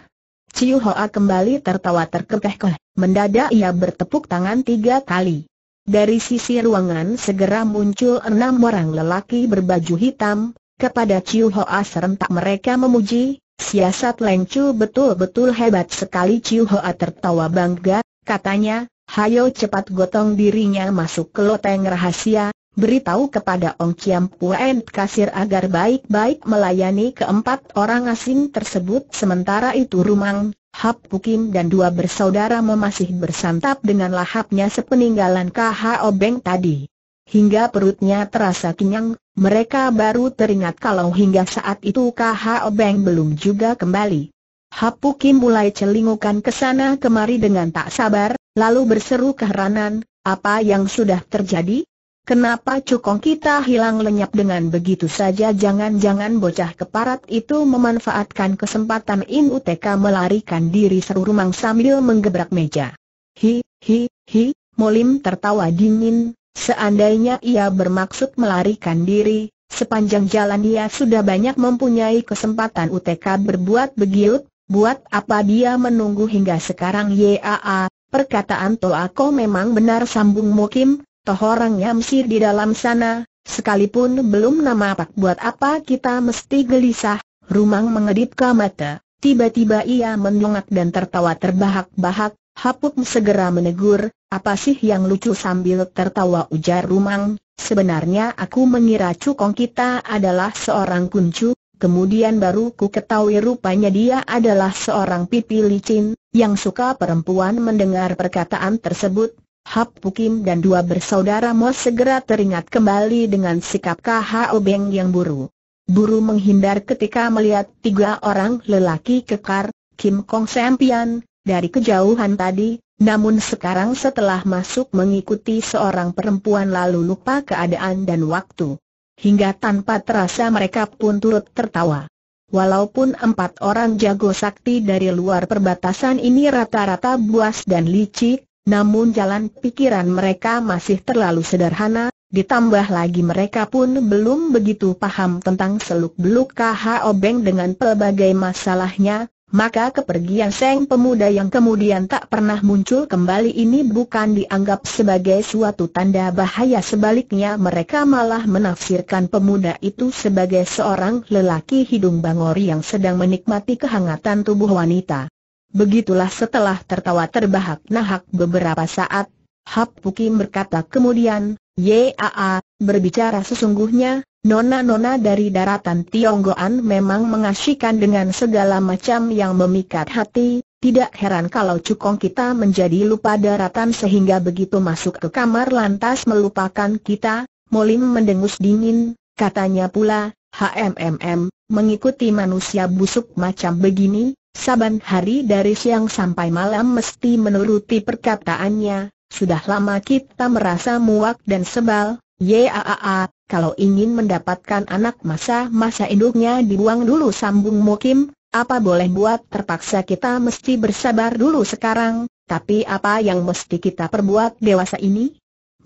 Ciu Hoa kembali tertawa terkekeh keh mendadak ia bertepuk tangan tiga kali. Dari sisi ruangan segera muncul enam orang lelaki berbaju hitam, kepada Ciu Hoa serentak mereka memuji, Siasat Leng Chu betul-betul hebat sekali Chiu Hoa tertawa bangga, katanya, hayo cepat gotong dirinya masuk ke loteng rahasia, beritahu kepada Ong Chiam Puen kasir agar baik-baik melayani keempat orang asing tersebut sementara itu Rumang, Hap Pukim dan dua bersaudara memasih bersantap dengan lahapnya sepeninggalan KHO Beng tadi hingga perutnya terasa kenyang, mereka baru teringat kalau hingga saat itu KHO Beng belum juga kembali. Hapu Kim mulai celingukan ke sana kemari dengan tak sabar, lalu berseru keheranan, apa yang sudah terjadi? Kenapa cukong kita hilang lenyap dengan begitu saja jangan-jangan bocah keparat itu memanfaatkan kesempatan In UTK melarikan diri seru rumang sambil menggebrak meja. Hi, hi, hi, Molim tertawa dingin, Seandainya ia bermaksud melarikan diri, sepanjang jalan ia sudah banyak mempunyai kesempatan UTK berbuat begitu. buat apa dia menunggu hingga sekarang YAA, perkataan Toako memang benar sambung Mukim. toh orang Yamsi di dalam sana, sekalipun belum nama pak buat apa kita mesti gelisah, Rumang mengedipkan mata, tiba-tiba ia mendongak dan tertawa terbahak-bahak, Hapuk segera menegur, apa sih yang lucu sambil tertawa ujar Rumang, sebenarnya aku mengira cukong kita adalah seorang kuncu, kemudian baru ku ketahui rupanya dia adalah seorang pipi licin, yang suka perempuan mendengar perkataan tersebut. Hap Pukim dan dua bersaudara Mos segera teringat kembali dengan sikap KHO Beng yang buru. Buru menghindar ketika melihat tiga orang lelaki kekar, Kim Kong Sempian, dari kejauhan tadi, namun sekarang setelah masuk mengikuti seorang perempuan lalu lupa keadaan dan waktu. Hingga tanpa terasa mereka pun turut tertawa. Walaupun empat orang jago sakti dari luar perbatasan ini rata-rata buas dan licik, namun jalan pikiran mereka masih terlalu sederhana, ditambah lagi mereka pun belum begitu paham tentang seluk-beluk KH Obeng dengan pelbagai masalahnya, maka kepergian Seng pemuda yang kemudian tak pernah muncul kembali ini bukan dianggap sebagai suatu tanda bahaya sebaliknya mereka malah menafsirkan pemuda itu sebagai seorang lelaki hidung bangor yang sedang menikmati kehangatan tubuh wanita. Begitulah setelah tertawa terbahak-nahak beberapa saat, Hap Pukim berkata kemudian, Yaa, berbicara sesungguhnya, Nona-nona dari daratan Tionggoan memang mengasyikan dengan segala macam yang memikat hati, tidak heran kalau cukong kita menjadi lupa daratan sehingga begitu masuk ke kamar lantas melupakan kita, Molim mendengus dingin, katanya pula, HMMM, mengikuti manusia busuk macam begini, saban hari dari siang sampai malam mesti menuruti perkataannya, sudah lama kita merasa muak dan sebal, yaaah. Kalau ingin mendapatkan anak masa-masa induknya dibuang dulu sambung Mukim. apa boleh buat terpaksa kita mesti bersabar dulu sekarang, tapi apa yang mesti kita perbuat dewasa ini?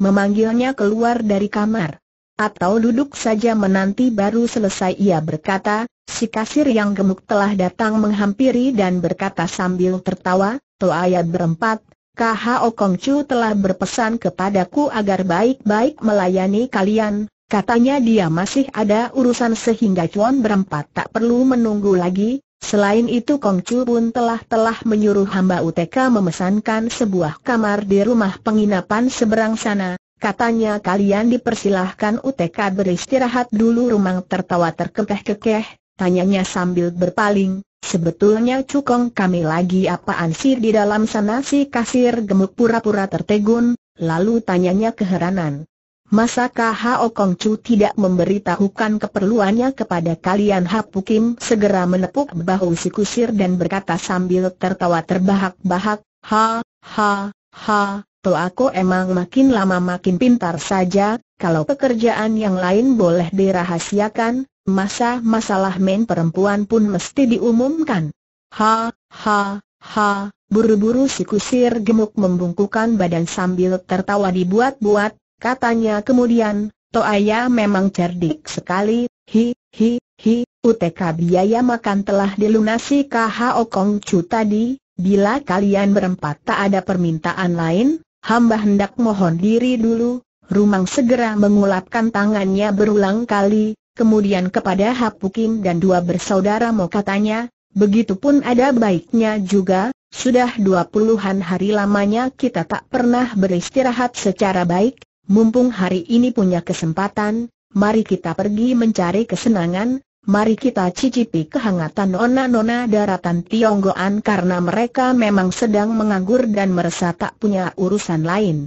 Memanggilnya keluar dari kamar. Atau duduk saja menanti baru selesai ia berkata, si kasir yang gemuk telah datang menghampiri dan berkata sambil tertawa, ayat berempat, KHO Kongcu telah berpesan kepadaku agar baik-baik melayani kalian, Katanya dia masih ada urusan sehingga cuan berempat tak perlu menunggu lagi, Selain itu Kong Chu pun telah-telah menyuruh hamba UTK memesankan sebuah kamar di rumah penginapan seberang sana. Katanya kalian dipersilahkan UTK beristirahat dulu rumang tertawa terkekeh-kekeh, tanyanya sambil berpaling. Sebetulnya cukong kami lagi apa sih di dalam sana si kasir gemuk pura-pura tertegun, lalu tanyanya keheranan. Masakah Hao Kong Chu tidak memberitahukan keperluannya kepada kalian Hapu Kim segera menepuk bahu si kusir dan berkata sambil tertawa terbahak-bahak, Ha, ha, ha, to aku emang makin lama makin pintar saja, kalau pekerjaan yang lain boleh dirahasiakan, masa masalah main perempuan pun mesti diumumkan. Ha, ha, ha, buru-buru si kusir gemuk membungkukan badan sambil tertawa dibuat-buat, Katanya kemudian, Toaya memang cerdik sekali, hi, hi, hi, UTK biaya makan telah dilunasi KH Okong Chu tadi, bila kalian berempat tak ada permintaan lain, hamba hendak mohon diri dulu, Rumang segera mengulapkan tangannya berulang kali, kemudian kepada Hapukim dan dua bersaudara mau katanya, begitupun ada baiknya juga, sudah dua puluhan hari lamanya kita tak pernah beristirahat secara baik, mumpung hari ini punya kesempatan, mari kita pergi mencari kesenangan, mari kita cicipi kehangatan nona-nona daratan Tionggoan karena mereka memang sedang menganggur dan merasa tak punya urusan lain.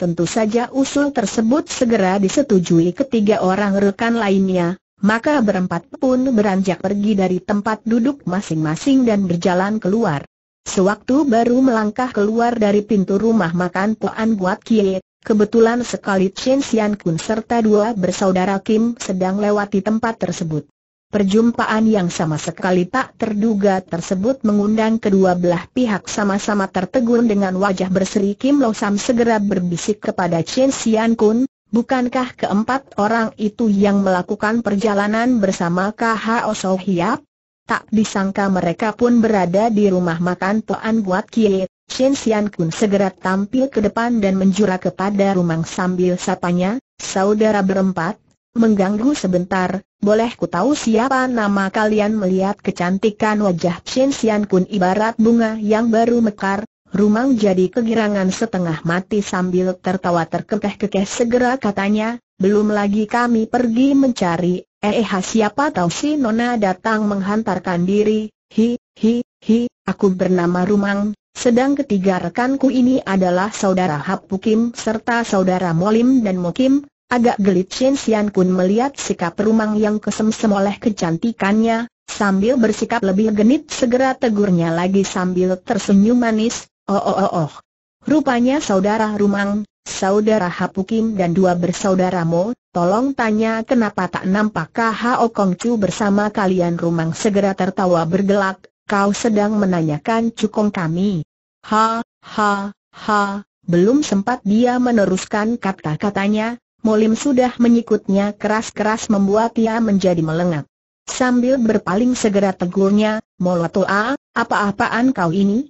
Tentu saja usul tersebut segera disetujui ketiga orang rekan lainnya, maka berempat pun beranjak pergi dari tempat duduk masing-masing dan berjalan keluar. Sewaktu baru melangkah keluar dari pintu rumah makan Poan Buat Kie, Kebetulan sekali Chen Xian Kun serta dua bersaudara Kim sedang lewati tempat tersebut. Perjumpaan yang sama sekali tak terduga tersebut mengundang kedua belah pihak sama-sama tertegun dengan wajah berseri Kim Lo Sam segera berbisik kepada Chen Xian Kun, bukankah keempat orang itu yang melakukan perjalanan bersama KH So Tak disangka mereka pun berada di rumah makan Tuan Buat Kie Shen Xian Kun segera tampil ke depan dan menjura kepada Rumang sambil sapanya, saudara berempat, mengganggu sebentar, boleh ku tahu siapa nama kalian melihat kecantikan wajah Shen Xian Kun ibarat bunga yang baru mekar, Rumang jadi kegirangan setengah mati sambil tertawa terkekeh-kekeh segera katanya, belum lagi kami pergi mencari, eh, eh siapa tahu si Nona datang menghantarkan diri, hi, hi, hi, aku bernama Rumang, sedang ketiga rekanku ini adalah saudara Hapu Kim serta saudara Molim dan Mokim, agak gelit Shen Xian Kun melihat sikap Rumang yang kesemsem oleh kecantikannya, sambil bersikap lebih genit segera tegurnya lagi sambil tersenyum manis, oh oh oh oh. Rupanya saudara Rumang, saudara Hapu Kim dan dua bersaudara Mo, tolong tanya kenapa tak nampak Hao Kong Chu bersama kalian Rumang segera tertawa bergelak, kau sedang menanyakan cukong kami. Ha, ha, ha, belum sempat dia meneruskan kata-katanya, Molim sudah menyikutnya keras-keras membuat ia menjadi melengak. Sambil berpaling segera tegurnya, Molotoa, apa-apaan kau ini?